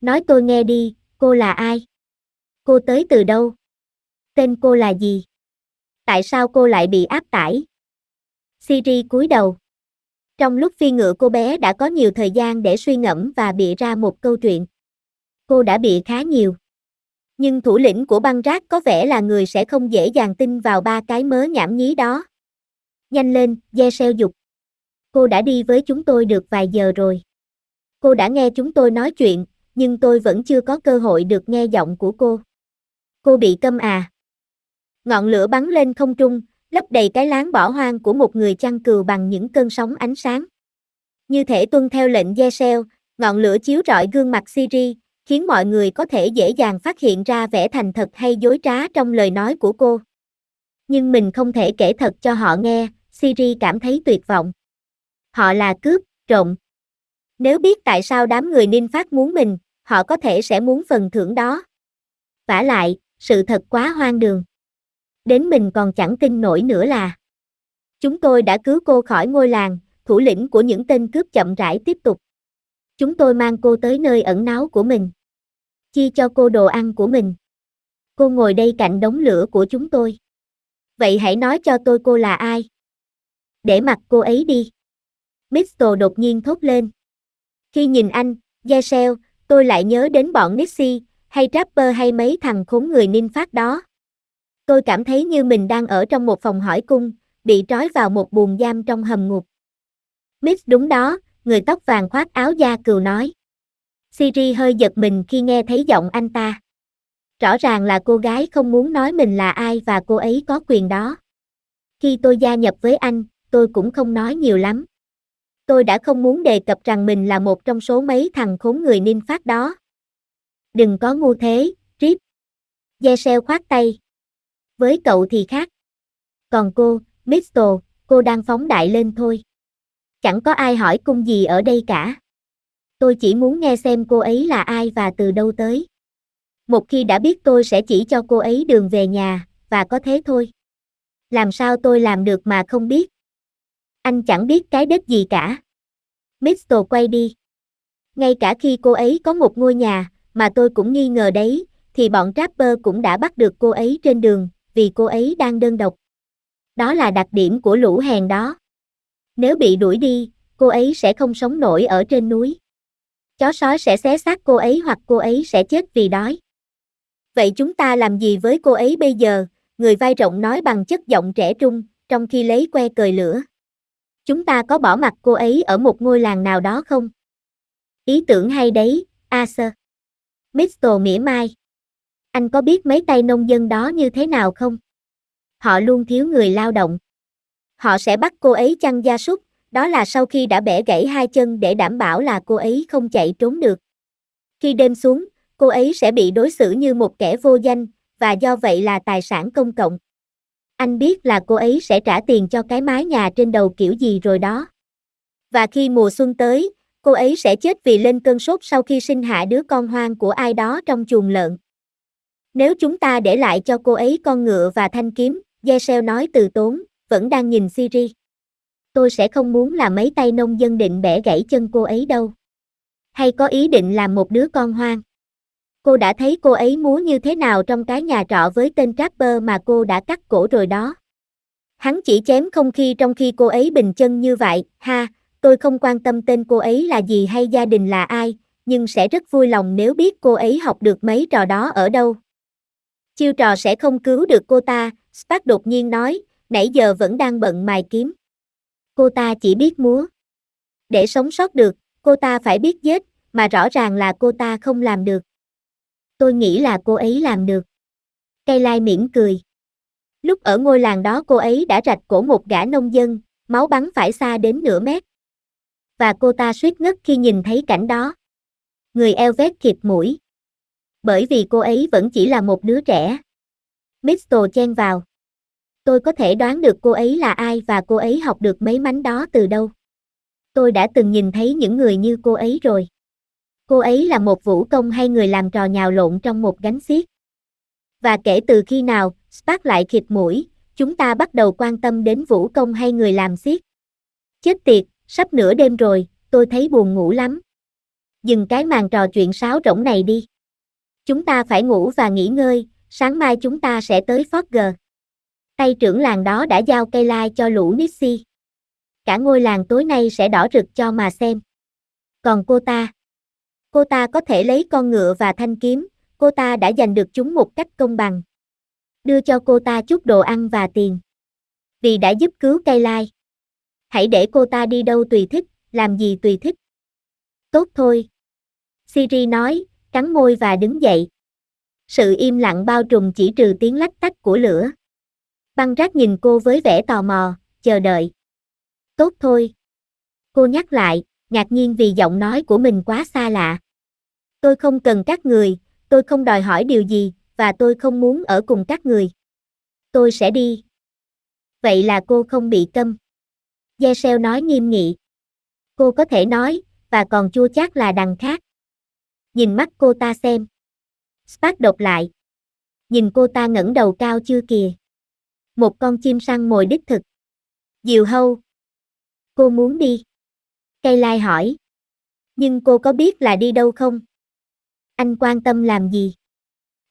Nói tôi nghe đi, cô là ai? Cô tới từ đâu? Tên cô là gì? Tại sao cô lại bị áp tải? Siri cúi đầu. Trong lúc phi ngựa cô bé đã có nhiều thời gian để suy ngẫm và bịa ra một câu chuyện cô đã bị khá nhiều. Nhưng thủ lĩnh của băng rác có vẻ là người sẽ không dễ dàng tin vào ba cái mớ nhảm nhí đó. Nhanh lên, dê xeo dục. Cô đã đi với chúng tôi được vài giờ rồi. Cô đã nghe chúng tôi nói chuyện, nhưng tôi vẫn chưa có cơ hội được nghe giọng của cô. Cô bị câm à? Ngọn lửa bắn lên không trung, lấp đầy cái láng bỏ hoang của một người chăn cừu bằng những cơn sóng ánh sáng. Như thể tuân theo lệnh xeo, ngọn lửa chiếu rọi gương mặt Siri, khiến mọi người có thể dễ dàng phát hiện ra vẻ thành thật hay dối trá trong lời nói của cô. Nhưng mình không thể kể thật cho họ nghe, Siri cảm thấy tuyệt vọng. Họ là cướp, trộm. Nếu biết tại sao đám người Ninh Phát muốn mình, họ có thể sẽ muốn phần thưởng đó. Vả lại, sự thật quá hoang đường. Đến mình còn chẳng tin nổi nữa là. Chúng tôi đã cứu cô khỏi ngôi làng, thủ lĩnh của những tên cướp chậm rãi tiếp tục. Chúng tôi mang cô tới nơi ẩn náu của mình. chi cho cô đồ ăn của mình. Cô ngồi đây cạnh đống lửa của chúng tôi. Vậy hãy nói cho tôi cô là ai. Để mặc cô ấy đi. Mistle đột nhiên thốt lên. Khi nhìn anh, Yesel, tôi lại nhớ đến bọn Nixie, hay rapper hay mấy thằng khốn người ninh phát đó. Tôi cảm thấy như mình đang ở trong một phòng hỏi cung, bị trói vào một buồng giam trong hầm ngục. Miss đúng đó, người tóc vàng khoác áo da cừu nói. Siri hơi giật mình khi nghe thấy giọng anh ta. Rõ ràng là cô gái không muốn nói mình là ai và cô ấy có quyền đó. Khi tôi gia nhập với anh, tôi cũng không nói nhiều lắm. Tôi đã không muốn đề cập rằng mình là một trong số mấy thằng khốn người ninh phát đó. Đừng có ngu thế, Rip. Yesel khoát tay. Với cậu thì khác. Còn cô, Mistle, cô đang phóng đại lên thôi chẳng có ai hỏi cung gì ở đây cả. Tôi chỉ muốn nghe xem cô ấy là ai và từ đâu tới. Một khi đã biết tôi sẽ chỉ cho cô ấy đường về nhà, và có thế thôi. Làm sao tôi làm được mà không biết? Anh chẳng biết cái đất gì cả. Mistle quay đi. Ngay cả khi cô ấy có một ngôi nhà, mà tôi cũng nghi ngờ đấy, thì bọn rapper cũng đã bắt được cô ấy trên đường, vì cô ấy đang đơn độc. Đó là đặc điểm của lũ hèn đó nếu bị đuổi đi, cô ấy sẽ không sống nổi ở trên núi. Chó sói sẽ xé xác cô ấy hoặc cô ấy sẽ chết vì đói. Vậy chúng ta làm gì với cô ấy bây giờ? Người vai rộng nói bằng chất giọng trẻ trung, trong khi lấy que cười lửa. Chúng ta có bỏ mặt cô ấy ở một ngôi làng nào đó không? Ý tưởng hay đấy, a sơ. Mixto mỉa mai. Anh có biết mấy tay nông dân đó như thế nào không? Họ luôn thiếu người lao động. Họ sẽ bắt cô ấy chăn gia súc, đó là sau khi đã bẻ gãy hai chân để đảm bảo là cô ấy không chạy trốn được. Khi đêm xuống, cô ấy sẽ bị đối xử như một kẻ vô danh, và do vậy là tài sản công cộng. Anh biết là cô ấy sẽ trả tiền cho cái mái nhà trên đầu kiểu gì rồi đó. Và khi mùa xuân tới, cô ấy sẽ chết vì lên cơn sốt sau khi sinh hạ đứa con hoang của ai đó trong chuồng lợn. Nếu chúng ta để lại cho cô ấy con ngựa và thanh kiếm, Gesell nói từ tốn, vẫn đang nhìn Siri. Tôi sẽ không muốn là mấy tay nông dân định bẻ gãy chân cô ấy đâu. Hay có ý định làm một đứa con hoang. Cô đã thấy cô ấy múa như thế nào trong cái nhà trọ với tên Trapper mà cô đã cắt cổ rồi đó. Hắn chỉ chém không khi trong khi cô ấy bình chân như vậy, ha, tôi không quan tâm tên cô ấy là gì hay gia đình là ai, nhưng sẽ rất vui lòng nếu biết cô ấy học được mấy trò đó ở đâu. Chiêu trò sẽ không cứu được cô ta, Spark đột nhiên nói, nãy giờ vẫn đang bận mài kiếm. Cô ta chỉ biết múa. Để sống sót được, cô ta phải biết giết, mà rõ ràng là cô ta không làm được. Tôi nghĩ là cô ấy làm được. Cây lai mỉm cười. Lúc ở ngôi làng đó cô ấy đã rạch cổ một gã nông dân, máu bắn phải xa đến nửa mét. Và cô ta suýt ngất khi nhìn thấy cảnh đó. Người eo vét mũi. Bởi vì cô ấy vẫn chỉ là một đứa trẻ. Mistle chen vào. Tôi có thể đoán được cô ấy là ai và cô ấy học được mấy mánh đó từ đâu. Tôi đã từng nhìn thấy những người như cô ấy rồi. Cô ấy là một vũ công hay người làm trò nhào lộn trong một gánh xiếc. Và kể từ khi nào, Spark lại khịt mũi, chúng ta bắt đầu quan tâm đến vũ công hay người làm xiếc. Chết tiệt, sắp nửa đêm rồi, tôi thấy buồn ngủ lắm. Dừng cái màn trò chuyện sáo rỗng này đi. Chúng ta phải ngủ và nghỉ ngơi, sáng mai chúng ta sẽ tới Forger. Tay trưởng làng đó đã giao cây lai cho lũ Nixi. Cả ngôi làng tối nay sẽ đỏ rực cho mà xem. Còn cô ta? Cô ta có thể lấy con ngựa và thanh kiếm, cô ta đã giành được chúng một cách công bằng. Đưa cho cô ta chút đồ ăn và tiền. Vì đã giúp cứu cây lai. Hãy để cô ta đi đâu tùy thích, làm gì tùy thích. Tốt thôi. Siri nói, cắn môi và đứng dậy. Sự im lặng bao trùm chỉ trừ tiếng lách tách của lửa. Băng rác nhìn cô với vẻ tò mò, chờ đợi. Tốt thôi. Cô nhắc lại, ngạc nhiên vì giọng nói của mình quá xa lạ. Tôi không cần các người, tôi không đòi hỏi điều gì, và tôi không muốn ở cùng các người. Tôi sẽ đi. Vậy là cô không bị câm. Seo nói nghiêm nghị. Cô có thể nói, và còn chua chát là đằng khác. Nhìn mắt cô ta xem. Spark đột lại. Nhìn cô ta ngẩng đầu cao chưa kìa một con chim săn mồi đích thực. Diều hâu. Cô muốn đi. Cây lai hỏi. Nhưng cô có biết là đi đâu không? Anh quan tâm làm gì?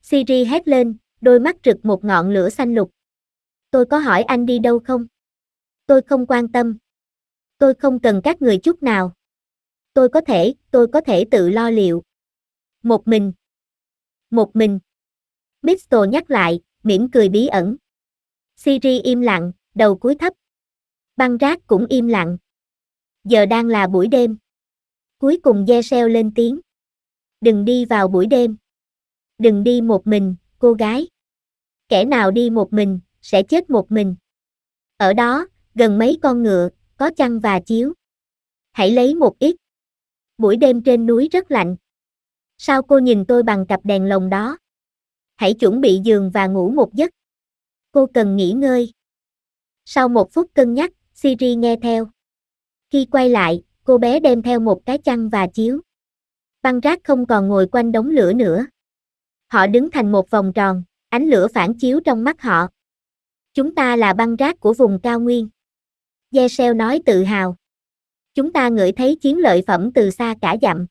Siri hét lên, đôi mắt rực một ngọn lửa xanh lục. Tôi có hỏi anh đi đâu không? Tôi không quan tâm. Tôi không cần các người chút nào. Tôi có thể, tôi có thể tự lo liệu. Một mình. Một mình. Mistle nhắc lại, mỉm cười bí ẩn. Siri im lặng, đầu cúi thấp. Băng rác cũng im lặng. Giờ đang là buổi đêm. Cuối cùng seo lên tiếng. Đừng đi vào buổi đêm. Đừng đi một mình, cô gái. Kẻ nào đi một mình, sẽ chết một mình. Ở đó, gần mấy con ngựa, có chăn và chiếu. Hãy lấy một ít. Buổi đêm trên núi rất lạnh. Sao cô nhìn tôi bằng cặp đèn lồng đó? Hãy chuẩn bị giường và ngủ một giấc. Cô cần nghỉ ngơi. Sau một phút cân nhắc, Siri nghe theo. Khi quay lại, cô bé đem theo một cái chăn và chiếu. Băng rác không còn ngồi quanh đống lửa nữa. Họ đứng thành một vòng tròn, ánh lửa phản chiếu trong mắt họ. Chúng ta là băng rác của vùng cao nguyên. Seo nói tự hào. Chúng ta ngửi thấy chiến lợi phẩm từ xa cả dặm.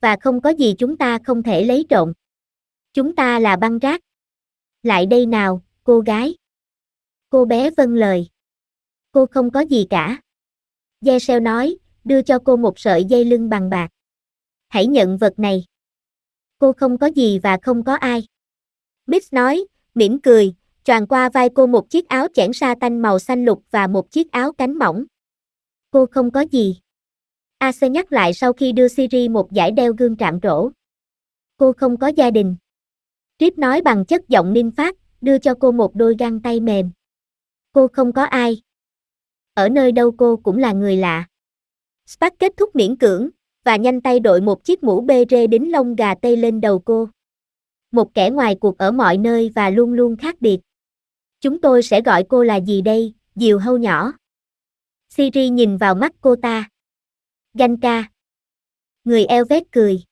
Và không có gì chúng ta không thể lấy trộm. Chúng ta là băng rác. Lại đây nào, cô gái. Cô bé vâng lời. Cô không có gì cả. Gesel nói, đưa cho cô một sợi dây lưng bằng bạc. Hãy nhận vật này. Cô không có gì và không có ai. Mix nói, mỉm cười, tròn qua vai cô một chiếc áo chẽn sa tanh màu xanh lục và một chiếc áo cánh mỏng. Cô không có gì. Ace nhắc lại sau khi đưa Siri một giải đeo gương trạm trổ. Cô không có gia đình. Trip nói bằng chất giọng ninh phát, đưa cho cô một đôi găng tay mềm. Cô không có ai. Ở nơi đâu cô cũng là người lạ. Spark kết thúc miễn cưỡng, và nhanh tay đội một chiếc mũ bê rê đính lông gà tây lên đầu cô. Một kẻ ngoài cuộc ở mọi nơi và luôn luôn khác biệt. Chúng tôi sẽ gọi cô là gì đây, diều hâu nhỏ. Siri nhìn vào mắt cô ta. Ganh ca. Người eo cười.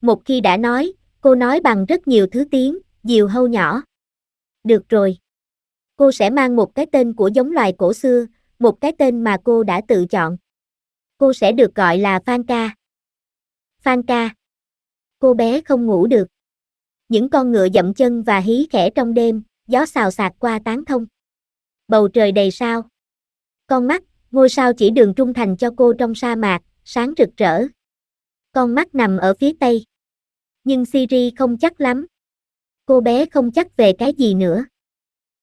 Một khi đã nói, cô nói bằng rất nhiều thứ tiếng, diều hâu nhỏ. Được rồi. Cô sẽ mang một cái tên của giống loài cổ xưa, một cái tên mà cô đã tự chọn. Cô sẽ được gọi là phan ca phan ca Cô bé không ngủ được. Những con ngựa dậm chân và hí khẽ trong đêm, gió xào xạc qua tán thông. Bầu trời đầy sao. Con mắt, ngôi sao chỉ đường trung thành cho cô trong sa mạc, sáng rực rỡ. Con mắt nằm ở phía tây. Nhưng Siri không chắc lắm, Cô bé không chắc về cái gì nữa.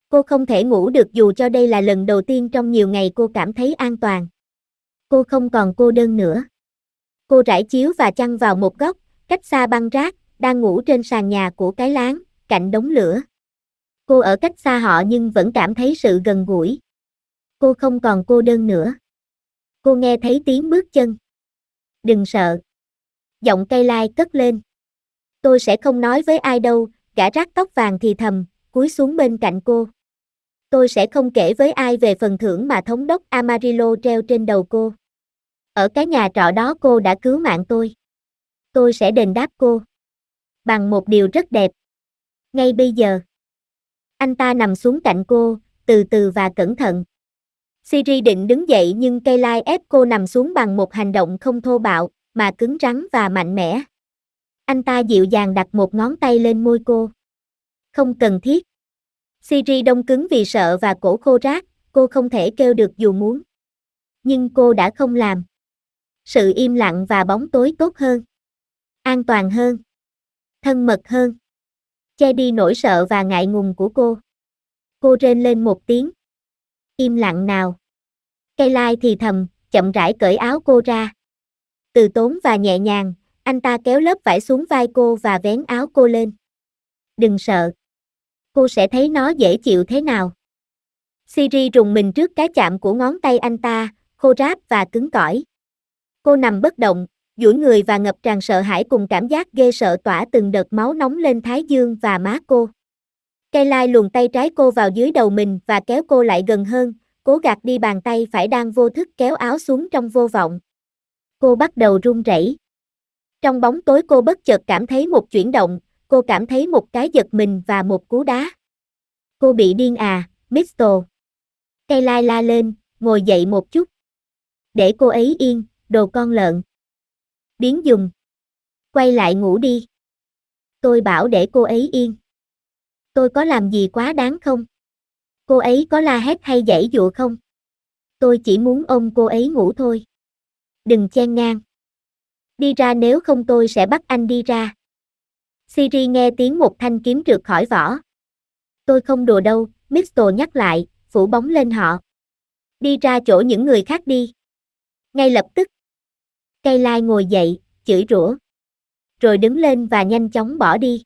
Cô không thể ngủ được dù cho đây là lần đầu tiên trong nhiều ngày cô cảm thấy an toàn. Cô không còn cô đơn nữa. Cô rải chiếu và chăn vào một góc, cách xa băng rác, đang ngủ trên sàn nhà của cái láng, cạnh đống lửa. Cô ở cách xa họ nhưng vẫn cảm thấy sự gần gũi. Cô không còn cô đơn nữa. Cô nghe thấy tiếng bước chân. Đừng sợ. Giọng cây lai cất lên. Tôi sẽ không nói với ai đâu, gã rác tóc vàng thì thầm, cúi xuống bên cạnh cô. Tôi sẽ không kể với ai về phần thưởng mà thống đốc Amarillo treo trên đầu cô. Ở cái nhà trọ đó cô đã cứu mạng tôi. Tôi sẽ đền đáp cô. Bằng một điều rất đẹp. Ngay bây giờ. Anh ta nằm xuống cạnh cô, từ từ và cẩn thận. Siri định đứng dậy nhưng cây lai ép cô nằm xuống bằng một hành động không thô bạo, mà cứng rắn và mạnh mẽ. Anh ta dịu dàng đặt một ngón tay lên môi cô. Không cần thiết. Siri đông cứng vì sợ và cổ khô rác, cô không thể kêu được dù muốn. Nhưng cô đã không làm. Sự im lặng và bóng tối tốt hơn. An toàn hơn. Thân mật hơn. Che đi nỗi sợ và ngại ngùng của cô. Cô rên lên một tiếng. Im lặng nào. Cây lai thì thầm, chậm rãi cởi áo cô ra. Từ tốn và nhẹ nhàng, anh ta kéo lớp vải xuống vai cô và vén áo cô lên. Đừng sợ. Cô sẽ thấy nó dễ chịu thế nào. Siri rùng mình trước cái chạm của ngón tay anh ta, khô ráp và cứng cỏi. Cô nằm bất động, duỗi người và ngập tràn sợ hãi cùng cảm giác ghê sợ tỏa từng đợt máu nóng lên thái dương và má cô. Cây lai luồn tay trái cô vào dưới đầu mình và kéo cô lại gần hơn, cố gạt đi bàn tay phải đang vô thức kéo áo xuống trong vô vọng. Cô bắt đầu run rẩy. Trong bóng tối cô bất chợt cảm thấy một chuyển động, cô cảm thấy một cái giật mình và một cú đá. Cô bị điên à, misto Cây lai la lên, ngồi dậy một chút. Để cô ấy yên, đồ con lợn. Biến dùng. Quay lại ngủ đi. Tôi bảo để cô ấy yên. Tôi có làm gì quá đáng không? Cô ấy có la hét hay dãy dụa không? Tôi chỉ muốn ôm cô ấy ngủ thôi. Đừng chen ngang. Đi ra nếu không tôi sẽ bắt anh đi ra. Siri nghe tiếng một thanh kiếm trượt khỏi vỏ. Tôi không đùa đâu, Mixto nhắc lại, phủ bóng lên họ. Đi ra chỗ những người khác đi. Ngay lập tức. Cây lai ngồi dậy, chửi rủa. Rồi đứng lên và nhanh chóng bỏ đi.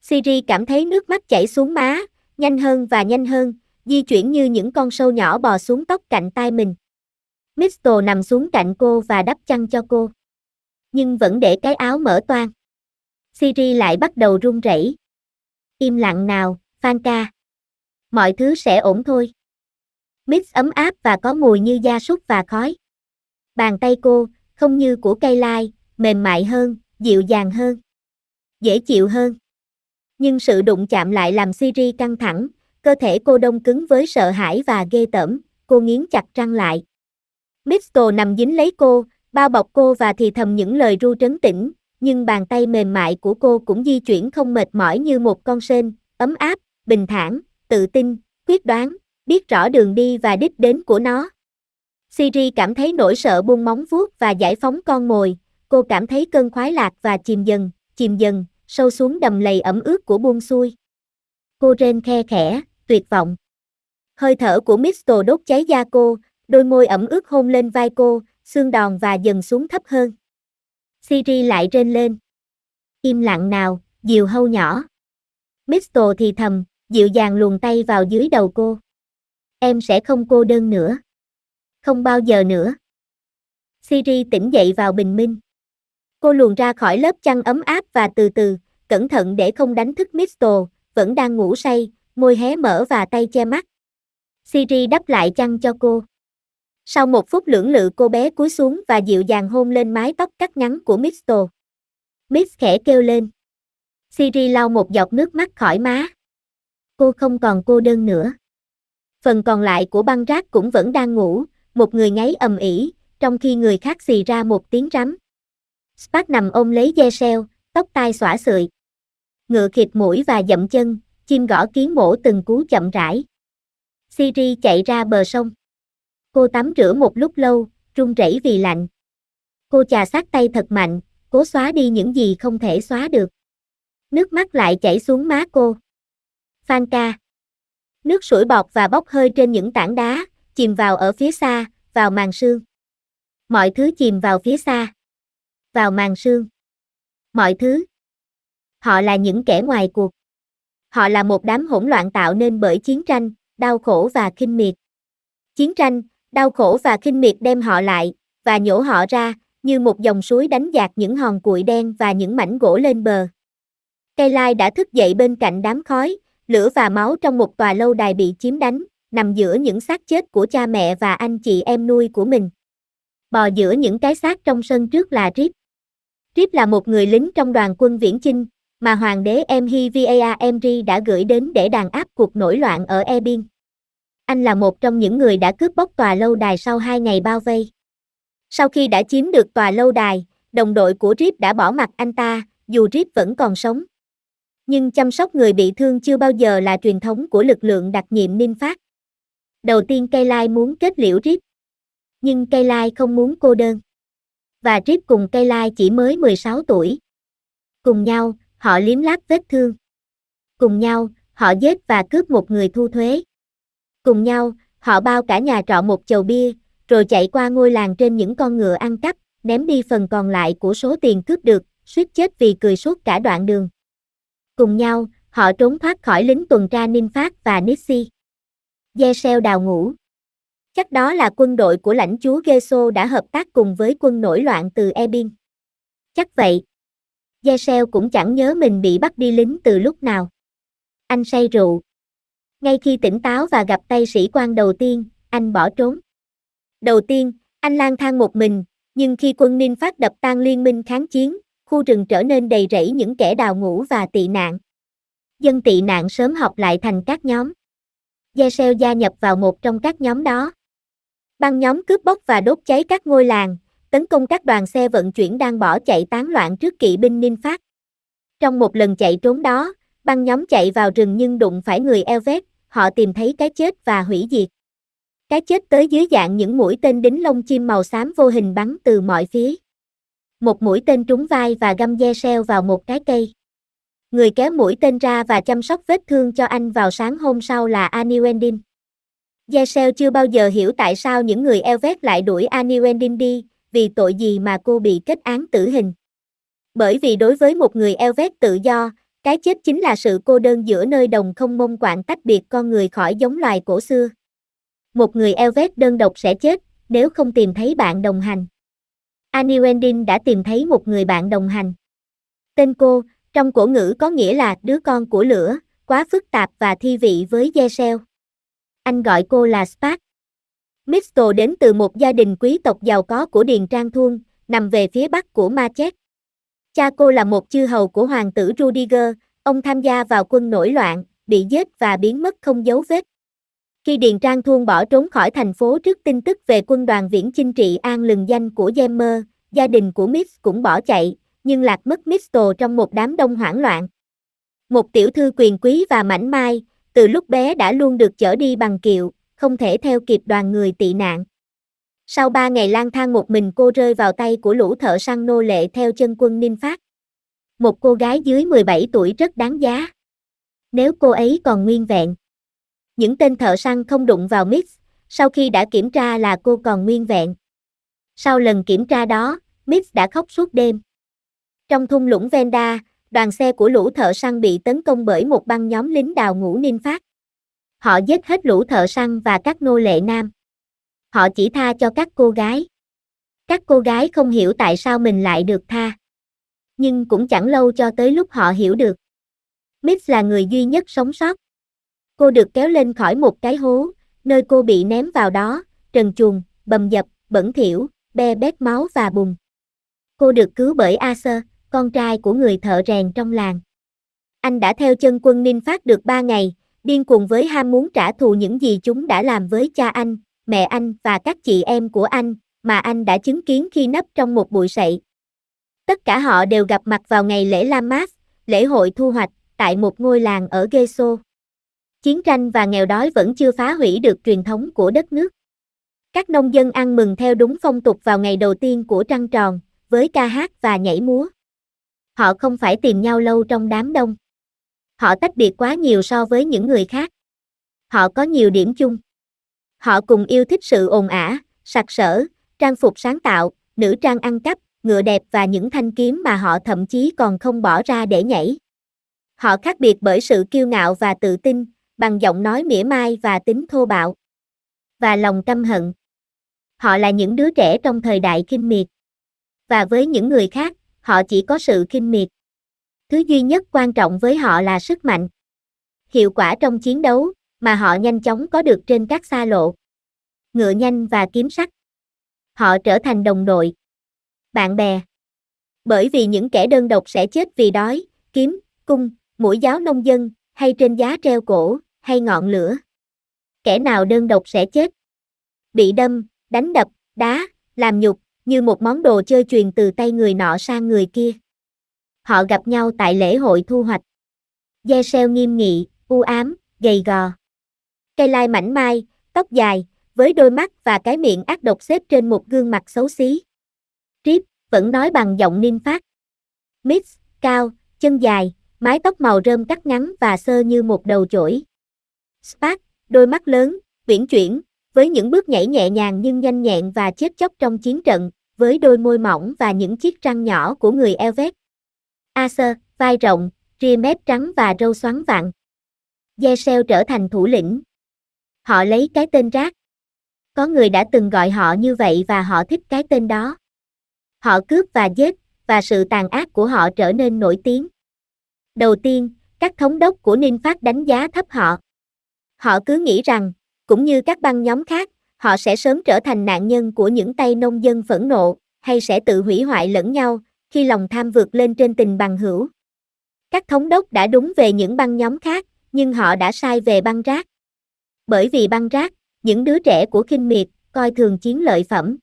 Siri cảm thấy nước mắt chảy xuống má, nhanh hơn và nhanh hơn, di chuyển như những con sâu nhỏ bò xuống tóc cạnh tai mình. Mixto nằm xuống cạnh cô và đắp chăn cho cô nhưng vẫn để cái áo mở toang. Siri lại bắt đầu run rẩy. Im lặng nào, Phan ca. Mọi thứ sẽ ổn thôi. Mix ấm áp và có mùi như da súc và khói. Bàn tay cô, không như của cây lai, mềm mại hơn, dịu dàng hơn. Dễ chịu hơn. Nhưng sự đụng chạm lại làm Siri căng thẳng, cơ thể cô đông cứng với sợ hãi và ghê tởm, cô nghiến chặt răng lại. Mixto nằm dính lấy cô, bao bọc cô và thì thầm những lời ru trấn tĩnh, nhưng bàn tay mềm mại của cô cũng di chuyển không mệt mỏi như một con sên, ấm áp, bình thản, tự tin, quyết đoán, biết rõ đường đi và đích đến của nó. Siri cảm thấy nỗi sợ buông móng vuốt và giải phóng con mồi, cô cảm thấy cơn khoái lạc và chìm dần, chìm dần, sâu xuống đầm lầy ẩm ướt của buông xuôi. Cô rên khe khẽ, tuyệt vọng. Hơi thở của Mistle đốt cháy da cô, đôi môi ẩm ướt hôn lên vai cô, xương đòn và dần xuống thấp hơn. Siri lại rên lên. Im lặng nào, diều hâu nhỏ. Mistle thì thầm, dịu dàng luồn tay vào dưới đầu cô. Em sẽ không cô đơn nữa. Không bao giờ nữa. Siri tỉnh dậy vào bình minh. Cô luồn ra khỏi lớp chăn ấm áp và từ từ, cẩn thận để không đánh thức Mistle, vẫn đang ngủ say, môi hé mở và tay che mắt. Siri đắp lại chăn cho cô. Sau một phút lưỡng lự cô bé cúi xuống và dịu dàng hôn lên mái tóc cắt ngắn của Mixto. Mix khẽ kêu lên. Siri lau một giọt nước mắt khỏi má. Cô không còn cô đơn nữa. Phần còn lại của băng rác cũng vẫn đang ngủ, một người ngáy ầm ĩ, trong khi người khác xì ra một tiếng rắm. Spark nằm ôm lấy dây xeo tóc tai xõa sợi Ngựa khịt mũi và dậm chân, chim gõ kiến mổ từng cú chậm rãi. Siri chạy ra bờ sông. Cô tắm rửa một lúc lâu, run rẩy vì lạnh. Cô chà sát tay thật mạnh, cố xóa đi những gì không thể xóa được. Nước mắt lại chảy xuống má cô. Phan ca. Nước sủi bọt và bốc hơi trên những tảng đá, chìm vào ở phía xa, vào màn sương. Mọi thứ chìm vào phía xa. Vào màn sương. Mọi thứ. Họ là những kẻ ngoài cuộc. Họ là một đám hỗn loạn tạo nên bởi chiến tranh, đau khổ và kinh miệt. Chiến tranh, Đau khổ và khinh miệt đem họ lại, và nhổ họ ra, như một dòng suối đánh dạt những hòn cuội đen và những mảnh gỗ lên bờ. Cây lai đã thức dậy bên cạnh đám khói, lửa và máu trong một tòa lâu đài bị chiếm đánh, nằm giữa những xác chết của cha mẹ và anh chị em nuôi của mình. Bò giữa những cái xác trong sân trước là Rip. Rip là một người lính trong đoàn quân viễn chinh, mà hoàng đế Emhi Vaamri đã gửi đến để đàn áp cuộc nổi loạn ở Ebin anh là một trong những người đã cướp bóc tòa lâu đài sau hai ngày bao vây. Sau khi đã chiếm được tòa lâu đài, đồng đội của Rip đã bỏ mặt anh ta, dù Rip vẫn còn sống. Nhưng chăm sóc người bị thương chưa bao giờ là truyền thống của lực lượng đặc nhiệm Ninh Phát. Đầu tiên Cây Lai muốn kết liễu Rip. Nhưng Cây Lai không muốn cô đơn. Và Rip cùng Cây Lai chỉ mới 16 tuổi. Cùng nhau, họ liếm lát vết thương. Cùng nhau, họ giết và cướp một người thu thuế. Cùng nhau, họ bao cả nhà trọ một chầu bia, rồi chạy qua ngôi làng trên những con ngựa ăn cắp, ném đi phần còn lại của số tiền cướp được, suýt chết vì cười suốt cả đoạn đường. Cùng nhau, họ trốn thoát khỏi lính tuần tra Ninh Phát và Nixie. Gesell đào ngũ. Chắc đó là quân đội của lãnh chúa Geso đã hợp tác cùng với quân nổi loạn từ Ebin. Chắc vậy. Gesell cũng chẳng nhớ mình bị bắt đi lính từ lúc nào. Anh say rượu. Ngay khi tỉnh táo và gặp tay sĩ quan đầu tiên, anh bỏ trốn. Đầu tiên, anh lang thang một mình, nhưng khi quân Ninh phát đập tan liên minh kháng chiến, khu rừng trở nên đầy rẫy những kẻ đào ngũ và tị nạn. Dân tị nạn sớm học lại thành các nhóm. Gesell gia nhập vào một trong các nhóm đó. Băng nhóm cướp bóc và đốt cháy các ngôi làng, tấn công các đoàn xe vận chuyển đang bỏ chạy tán loạn trước kỵ binh Ninh Phát. Trong một lần chạy trốn đó, Băng nhóm chạy vào rừng nhưng đụng phải người Elvet, họ tìm thấy cái chết và hủy diệt. Cái chết tới dưới dạng những mũi tên đính lông chim màu xám vô hình bắn từ mọi phía. Một mũi tên trúng vai và găm dây seo vào một cái cây. Người kéo mũi tên ra và chăm sóc vết thương cho anh vào sáng hôm sau là Annie Wendin. Yesel chưa bao giờ hiểu tại sao những người Elvet lại đuổi Annie Wendin đi, vì tội gì mà cô bị kết án tử hình. Bởi vì đối với một người Elvet tự do, cái chết chính là sự cô đơn giữa nơi đồng không mông quạng tách biệt con người khỏi giống loài cổ xưa. Một người Elves đơn độc sẽ chết, nếu không tìm thấy bạn đồng hành. Aniwendin đã tìm thấy một người bạn đồng hành. Tên cô, trong cổ ngữ có nghĩa là đứa con của lửa, quá phức tạp và thi vị với Jesel. Anh gọi cô là Spark. Mistle đến từ một gia đình quý tộc giàu có của Điền Trang Thun, nằm về phía bắc của Machet. Cha cô là một chư hầu của hoàng tử Rudiger, ông tham gia vào quân nổi loạn, bị giết và biến mất không dấu vết. Khi Điền Trang Thuông bỏ trốn khỏi thành phố trước tin tức về quân đoàn viễn chinh trị an lừng danh của Gemmer, gia đình của Miss cũng bỏ chạy, nhưng lạc mất Mistle trong một đám đông hoảng loạn. Một tiểu thư quyền quý và mảnh mai, từ lúc bé đã luôn được chở đi bằng kiệu, không thể theo kịp đoàn người tị nạn. Sau ba ngày lang thang một mình cô rơi vào tay của lũ thợ săn nô lệ theo chân quân Ninh Phát. Một cô gái dưới 17 tuổi rất đáng giá. Nếu cô ấy còn nguyên vẹn. Những tên thợ săn không đụng vào Mix, sau khi đã kiểm tra là cô còn nguyên vẹn. Sau lần kiểm tra đó, Mix đã khóc suốt đêm. Trong thung lũng Venda, đoàn xe của lũ thợ săn bị tấn công bởi một băng nhóm lính đào ngũ Ninh Phát. Họ giết hết lũ thợ săn và các nô lệ nam họ chỉ tha cho các cô gái. Các cô gái không hiểu tại sao mình lại được tha. Nhưng cũng chẳng lâu cho tới lúc họ hiểu được. Mitch là người duy nhất sống sót. Cô được kéo lên khỏi một cái hố, nơi cô bị ném vào đó, trần chuồng, bầm dập, bẩn thỉu, be bét máu và bùn. Cô được cứu bởi Acer, con trai của người thợ rèn trong làng. Anh đã theo chân quân Ninh Phát được ba ngày, điên cuồng với ham muốn trả thù những gì chúng đã làm với cha anh, mẹ anh và các chị em của anh, mà anh đã chứng kiến khi nấp trong một bụi sậy. Tất cả họ đều gặp mặt vào ngày lễ Lamas, lễ hội thu hoạch, tại một ngôi làng ở Geso. Chiến tranh và nghèo đói vẫn chưa phá hủy được truyền thống của đất nước. Các nông dân ăn mừng theo đúng phong tục vào ngày đầu tiên của trăng tròn, với ca hát và nhảy múa. Họ không phải tìm nhau lâu trong đám đông. Họ tách biệt quá nhiều so với những người khác. Họ có nhiều điểm chung. Họ cùng yêu thích sự ồn ả, sặc sỡ, trang phục sáng tạo, nữ trang ăn cắp, ngựa đẹp và những thanh kiếm mà họ thậm chí còn không bỏ ra để nhảy. Họ khác biệt bởi sự kiêu ngạo và tự tin, bằng giọng nói mỉa mai và tính thô bạo. Và lòng căm hận. Họ là những đứa trẻ trong thời đại kinh miệt. Và với những người khác, họ chỉ có sự kinh miệt. Thứ duy nhất quan trọng với họ là sức mạnh. Hiệu quả trong chiến đấu, mà họ nhanh chóng có được trên các xa lộ. Ngựa nhanh và kiếm sắt. Họ trở thành đồng đội, bạn bè. Bởi vì những kẻ đơn độc sẽ chết vì đói, kiếm, cung, mũi giáo nông dân, hay trên giá treo cổ, hay ngọn lửa. Kẻ nào đơn độc sẽ chết. Bị đâm, đánh đập, đá, làm nhục, như một món đồ chơi truyền từ tay người nọ sang người kia. Họ gặp nhau tại lễ hội thu hoạch. Giê-xeo nghiêm nghị, u ám, gầy gò cây lai mảnh mai, tóc dài, với đôi mắt và cái miệng ác độc xếp trên một gương mặt xấu xí. Trip vẫn nói bằng giọng ninh phát. Mix, cao, chân dài, mái tóc màu rơm cắt ngắn và sơ như một đầu chổi. Spark, đôi mắt lớn, viễn chuyển, với những bước nhảy nhẹ nhàng nhưng nhanh nhẹn và chết chóc trong chiến trận, với đôi môi mỏng và những chiếc răng nhỏ của người Elvet. Acer, vai rộng, ria mép trắng và râu xoắn vặn. Yesel trở thành thủ lĩnh, Họ lấy cái tên rác. Có người đã từng gọi họ như vậy và họ thích cái tên đó. Họ cướp và giết, và sự tàn ác của họ trở nên nổi tiếng. Đầu tiên, các thống đốc của Ninh Phát đánh giá thấp họ. Họ cứ nghĩ rằng, cũng như các băng nhóm khác, họ sẽ sớm trở thành nạn nhân của những tay nông dân phẫn nộ, hay sẽ tự hủy hoại lẫn nhau, khi lòng tham vượt lên trên tình bằng hữu. Các thống đốc đã đúng về những băng nhóm khác, nhưng họ đã sai về băng rác bởi vì băng rác, những đứa trẻ của khinh miệt, coi thường chiến lợi phẩm.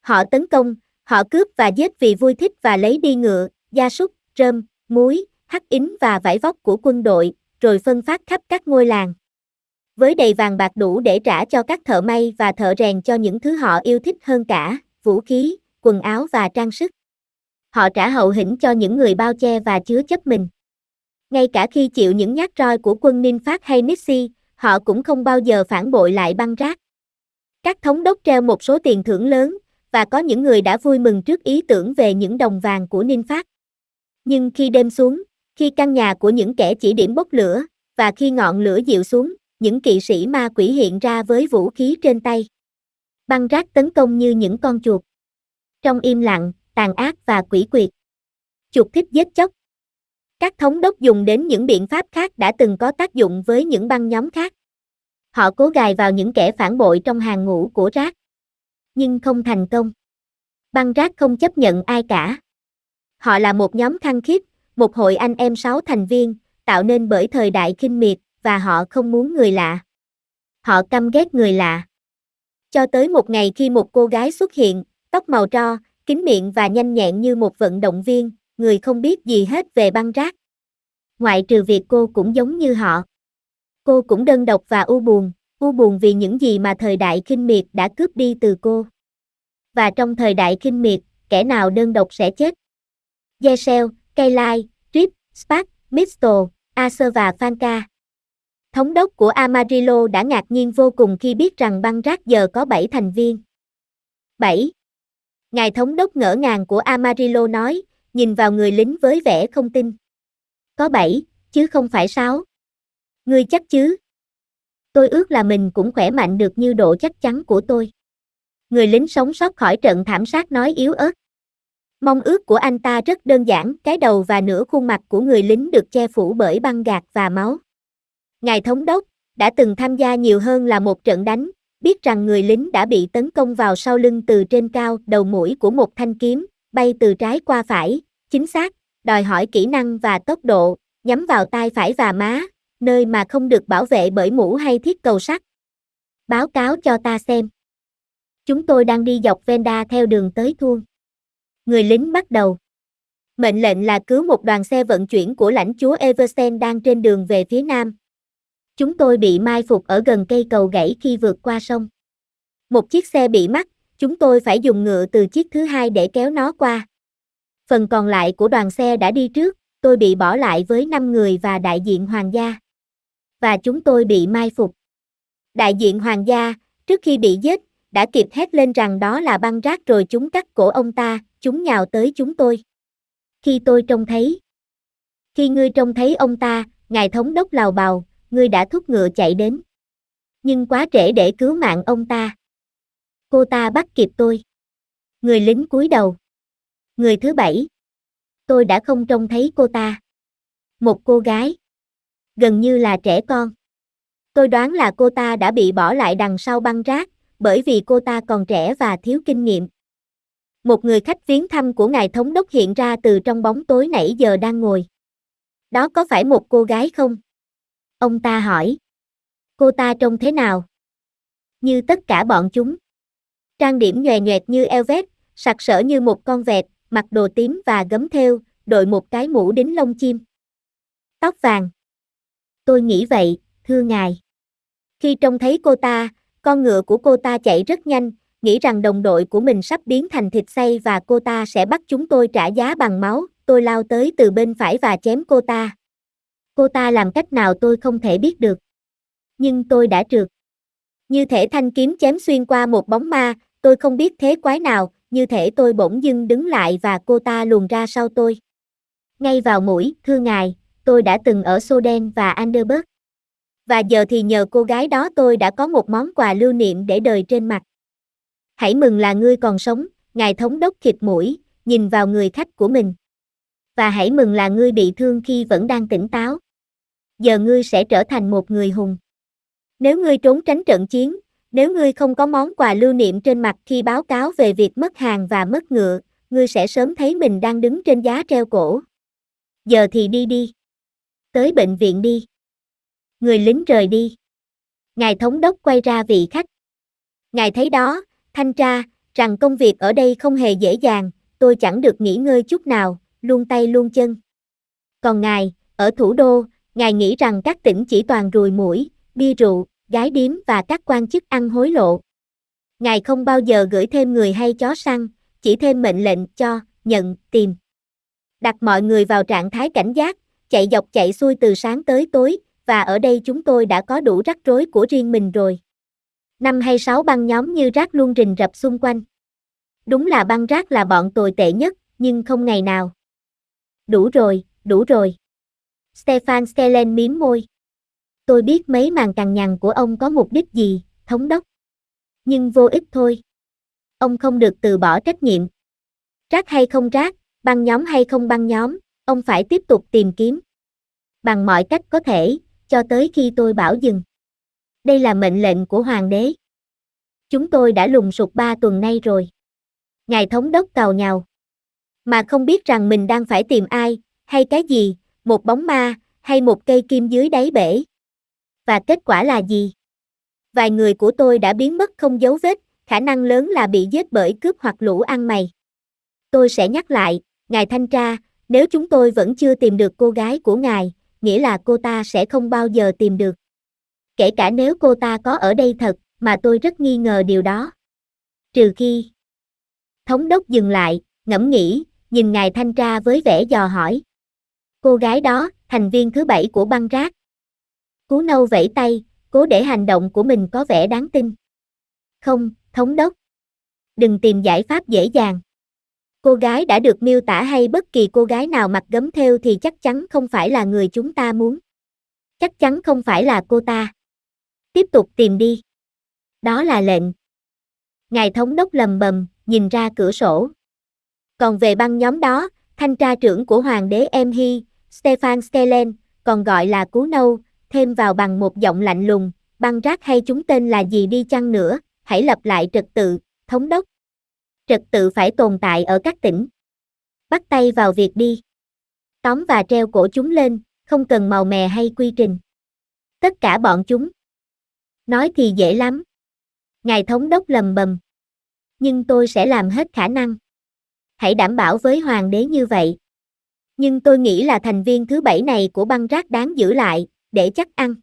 Họ tấn công, họ cướp và giết vì vui thích và lấy đi ngựa, gia súc, rơm, muối, hắc ín và vải vóc của quân đội, rồi phân phát khắp các ngôi làng. Với đầy vàng bạc đủ để trả cho các thợ may và thợ rèn cho những thứ họ yêu thích hơn cả, vũ khí, quần áo và trang sức. Họ trả hậu hĩnh cho những người bao che và chứa chấp mình. Ngay cả khi chịu những nhát roi của quân Ninh Phát hay Nixie, họ cũng không bao giờ phản bội lại băng rác. Các thống đốc treo một số tiền thưởng lớn, và có những người đã vui mừng trước ý tưởng về những đồng vàng của Ninh Phát. Nhưng khi đêm xuống, khi căn nhà của những kẻ chỉ điểm bốc lửa, và khi ngọn lửa dịu xuống, những kỵ sĩ ma quỷ hiện ra với vũ khí trên tay. Băng rác tấn công như những con chuột. Trong im lặng, tàn ác và quỷ quyệt. Chuột thích giết chóc, các thống đốc dùng đến những biện pháp khác đã từng có tác dụng với những băng nhóm khác. Họ cố gài vào những kẻ phản bội trong hàng ngũ của rác. Nhưng không thành công. Băng rác không chấp nhận ai cả. Họ là một nhóm khăng khít, một hội anh em sáu thành viên, tạo nên bởi thời đại kinh miệt, và họ không muốn người lạ. Họ căm ghét người lạ. Cho tới một ngày khi một cô gái xuất hiện, tóc màu tro, kính miệng và nhanh nhẹn như một vận động viên, người không biết gì hết về băng rác. Ngoại trừ việc cô cũng giống như họ. Cô cũng đơn độc và u buồn, u buồn vì những gì mà thời đại khinh miệt đã cướp đi từ cô. Và trong thời đại khinh miệt, kẻ nào đơn độc sẽ chết. Yesel, Kailai, Trip, Spark, Mistle, Acer và Fanka. Thống đốc của Amarillo đã ngạc nhiên vô cùng khi biết rằng băng rác giờ có 7 thành viên. 7. Ngài thống đốc ngỡ ngàng của Amarillo nói, nhìn vào người lính với vẻ không tin. Có bảy, chứ không phải sáu. Ngươi chắc chứ? Tôi ước là mình cũng khỏe mạnh được như độ chắc chắn của tôi. Người lính sống sót khỏi trận thảm sát nói yếu ớt. Mong ước của anh ta rất đơn giản, cái đầu và nửa khuôn mặt của người lính được che phủ bởi băng gạc và máu. Ngài thống đốc đã từng tham gia nhiều hơn là một trận đánh, biết rằng người lính đã bị tấn công vào sau lưng từ trên cao, đầu mũi của một thanh kiếm, bay từ trái qua phải, chính xác, đòi hỏi kỹ năng và tốc độ, nhắm vào tai phải và má, nơi mà không được bảo vệ bởi mũ hay thiết cầu sắt. Báo cáo cho ta xem. Chúng tôi đang đi dọc Venda theo đường tới thôn. Người lính bắt đầu. Mệnh lệnh là cứu một đoàn xe vận chuyển của lãnh chúa Eversen đang trên đường về phía nam. Chúng tôi bị mai phục ở gần cây cầu gãy khi vượt qua sông. Một chiếc xe bị mắc chúng tôi phải dùng ngựa từ chiếc thứ hai để kéo nó qua. Phần còn lại của đoàn xe đã đi trước, tôi bị bỏ lại với 5 người và đại diện hoàng gia. Và chúng tôi bị mai phục. Đại diện hoàng gia, trước khi bị giết, đã kịp hét lên rằng đó là băng rác rồi chúng cắt cổ ông ta, chúng nhào tới chúng tôi. Khi tôi trông thấy, khi ngươi trông thấy ông ta, ngài thống đốc lào bào, ngươi đã thúc ngựa chạy đến. Nhưng quá trễ để cứu mạng ông ta cô ta bắt kịp tôi. Người lính cúi đầu. Người thứ bảy. Tôi đã không trông thấy cô ta. Một cô gái. Gần như là trẻ con. Tôi đoán là cô ta đã bị bỏ lại đằng sau băng rác, bởi vì cô ta còn trẻ và thiếu kinh nghiệm. Một người khách viếng thăm của ngài thống đốc hiện ra từ trong bóng tối nãy giờ đang ngồi. Đó có phải một cô gái không? Ông ta hỏi. Cô ta trông thế nào? Như tất cả bọn chúng trang điểm nhòe nhoẹt như Elvet, sặc sỡ như một con vẹt, mặc đồ tím và gấm theo đội một cái mũ đính lông chim. Tóc vàng. Tôi nghĩ vậy, thưa ngài. Khi trông thấy cô ta, con ngựa của cô ta chạy rất nhanh, nghĩ rằng đồng đội của mình sắp biến thành thịt xay và cô ta sẽ bắt chúng tôi trả giá bằng máu, tôi lao tới từ bên phải và chém cô ta. Cô ta làm cách nào tôi không thể biết được. Nhưng tôi đã trượt. Như thể thanh kiếm chém xuyên qua một bóng ma, tôi không biết thế quái nào, như thể tôi bỗng dưng đứng lại và cô ta luồn ra sau tôi. Ngay vào mũi, thưa ngài, tôi đã từng ở Soden và Anderberg. Và giờ thì nhờ cô gái đó tôi đã có một món quà lưu niệm để đời trên mặt. Hãy mừng là ngươi còn sống, ngài thống đốc khịt mũi, nhìn vào người khách của mình. Và hãy mừng là ngươi bị thương khi vẫn đang tỉnh táo. Giờ ngươi sẽ trở thành một người hùng. Nếu ngươi trốn tránh trận chiến, nếu ngươi không có món quà lưu niệm trên mặt khi báo cáo về việc mất hàng và mất ngựa, ngươi sẽ sớm thấy mình đang đứng trên giá treo cổ. Giờ thì đi đi. Tới bệnh viện đi. Người lính rời đi. Ngài thống đốc quay ra vị khách. Ngài thấy đó, thanh tra, rằng công việc ở đây không hề dễ dàng, tôi chẳng được nghỉ ngơi chút nào, luôn tay luôn chân. Còn ngài, ở thủ đô, ngài nghĩ rằng các tỉnh chỉ toàn rùi mũi, bia rượu, gái điếm và các quan chức ăn hối lộ. Ngài không bao giờ gửi thêm người hay chó săn, chỉ thêm mệnh lệnh cho, nhận, tìm. Đặt mọi người vào trạng thái cảnh giác, chạy dọc chạy xuôi từ sáng tới tối, và ở đây chúng tôi đã có đủ rắc rối của riêng mình rồi. Năm hay sáu băng nhóm như rác luôn rình rập xung quanh. Đúng là băng rác là bọn tồi tệ nhất, nhưng không ngày nào. Đủ rồi, đủ rồi. Stefan Stelen miếm môi. Tôi biết mấy màn cằn nhằn của ông có mục đích gì, thống đốc. Nhưng vô ích thôi. Ông không được từ bỏ trách nhiệm. Rác hay không rác, băng nhóm hay không băng nhóm, ông phải tiếp tục tìm kiếm. Bằng mọi cách có thể, cho tới khi tôi bảo dừng. Đây là mệnh lệnh của Hoàng đế. Chúng tôi đã lùng sục ba tuần nay rồi. Ngài thống đốc cào nhào. Mà không biết rằng mình đang phải tìm ai, hay cái gì, một bóng ma, hay một cây kim dưới đáy bể và kết quả là gì? Vài người của tôi đã biến mất không dấu vết, khả năng lớn là bị giết bởi cướp hoặc lũ ăn mày. Tôi sẽ nhắc lại, ngài thanh tra, nếu chúng tôi vẫn chưa tìm được cô gái của ngài, nghĩa là cô ta sẽ không bao giờ tìm được. Kể cả nếu cô ta có ở đây thật, mà tôi rất nghi ngờ điều đó. Trừ khi... Thống đốc dừng lại, ngẫm nghĩ, nhìn ngài thanh tra với vẻ dò hỏi. Cô gái đó, thành viên thứ bảy của băng rác, Cú nâu vẫy tay, cố để hành động của mình có vẻ đáng tin. Không, thống đốc. Đừng tìm giải pháp dễ dàng. Cô gái đã được miêu tả hay bất kỳ cô gái nào mặc gấm theo thì chắc chắn không phải là người chúng ta muốn. Chắc chắn không phải là cô ta. Tiếp tục tìm đi. Đó là lệnh. Ngài thống đốc lầm bầm, nhìn ra cửa sổ. Còn về băng nhóm đó, thanh tra trưởng của Hoàng đế Em Hy, Stefan Skelen, còn gọi là Cú Nâu, thêm vào bằng một giọng lạnh lùng, băng rác hay chúng tên là gì đi chăng nữa, hãy lập lại trật tự, thống đốc. Trật tự phải tồn tại ở các tỉnh. Bắt tay vào việc đi. Tóm và treo cổ chúng lên, không cần màu mè hay quy trình. Tất cả bọn chúng. Nói thì dễ lắm. Ngài thống đốc lầm bầm. Nhưng tôi sẽ làm hết khả năng. Hãy đảm bảo với hoàng đế như vậy. Nhưng tôi nghĩ là thành viên thứ bảy này của băng rác đáng giữ lại, để chắc ăn.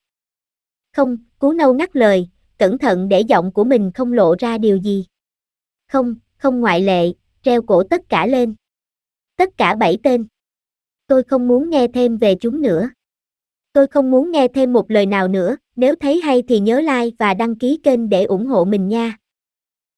Không, cú nâu ngắt lời, cẩn thận để giọng của mình không lộ ra điều gì. Không, không ngoại lệ, treo cổ tất cả lên. Tất cả bảy tên. Tôi không muốn nghe thêm về chúng nữa. Tôi không muốn nghe thêm một lời nào nữa, nếu thấy hay thì nhớ like và đăng ký kênh để ủng hộ mình nha.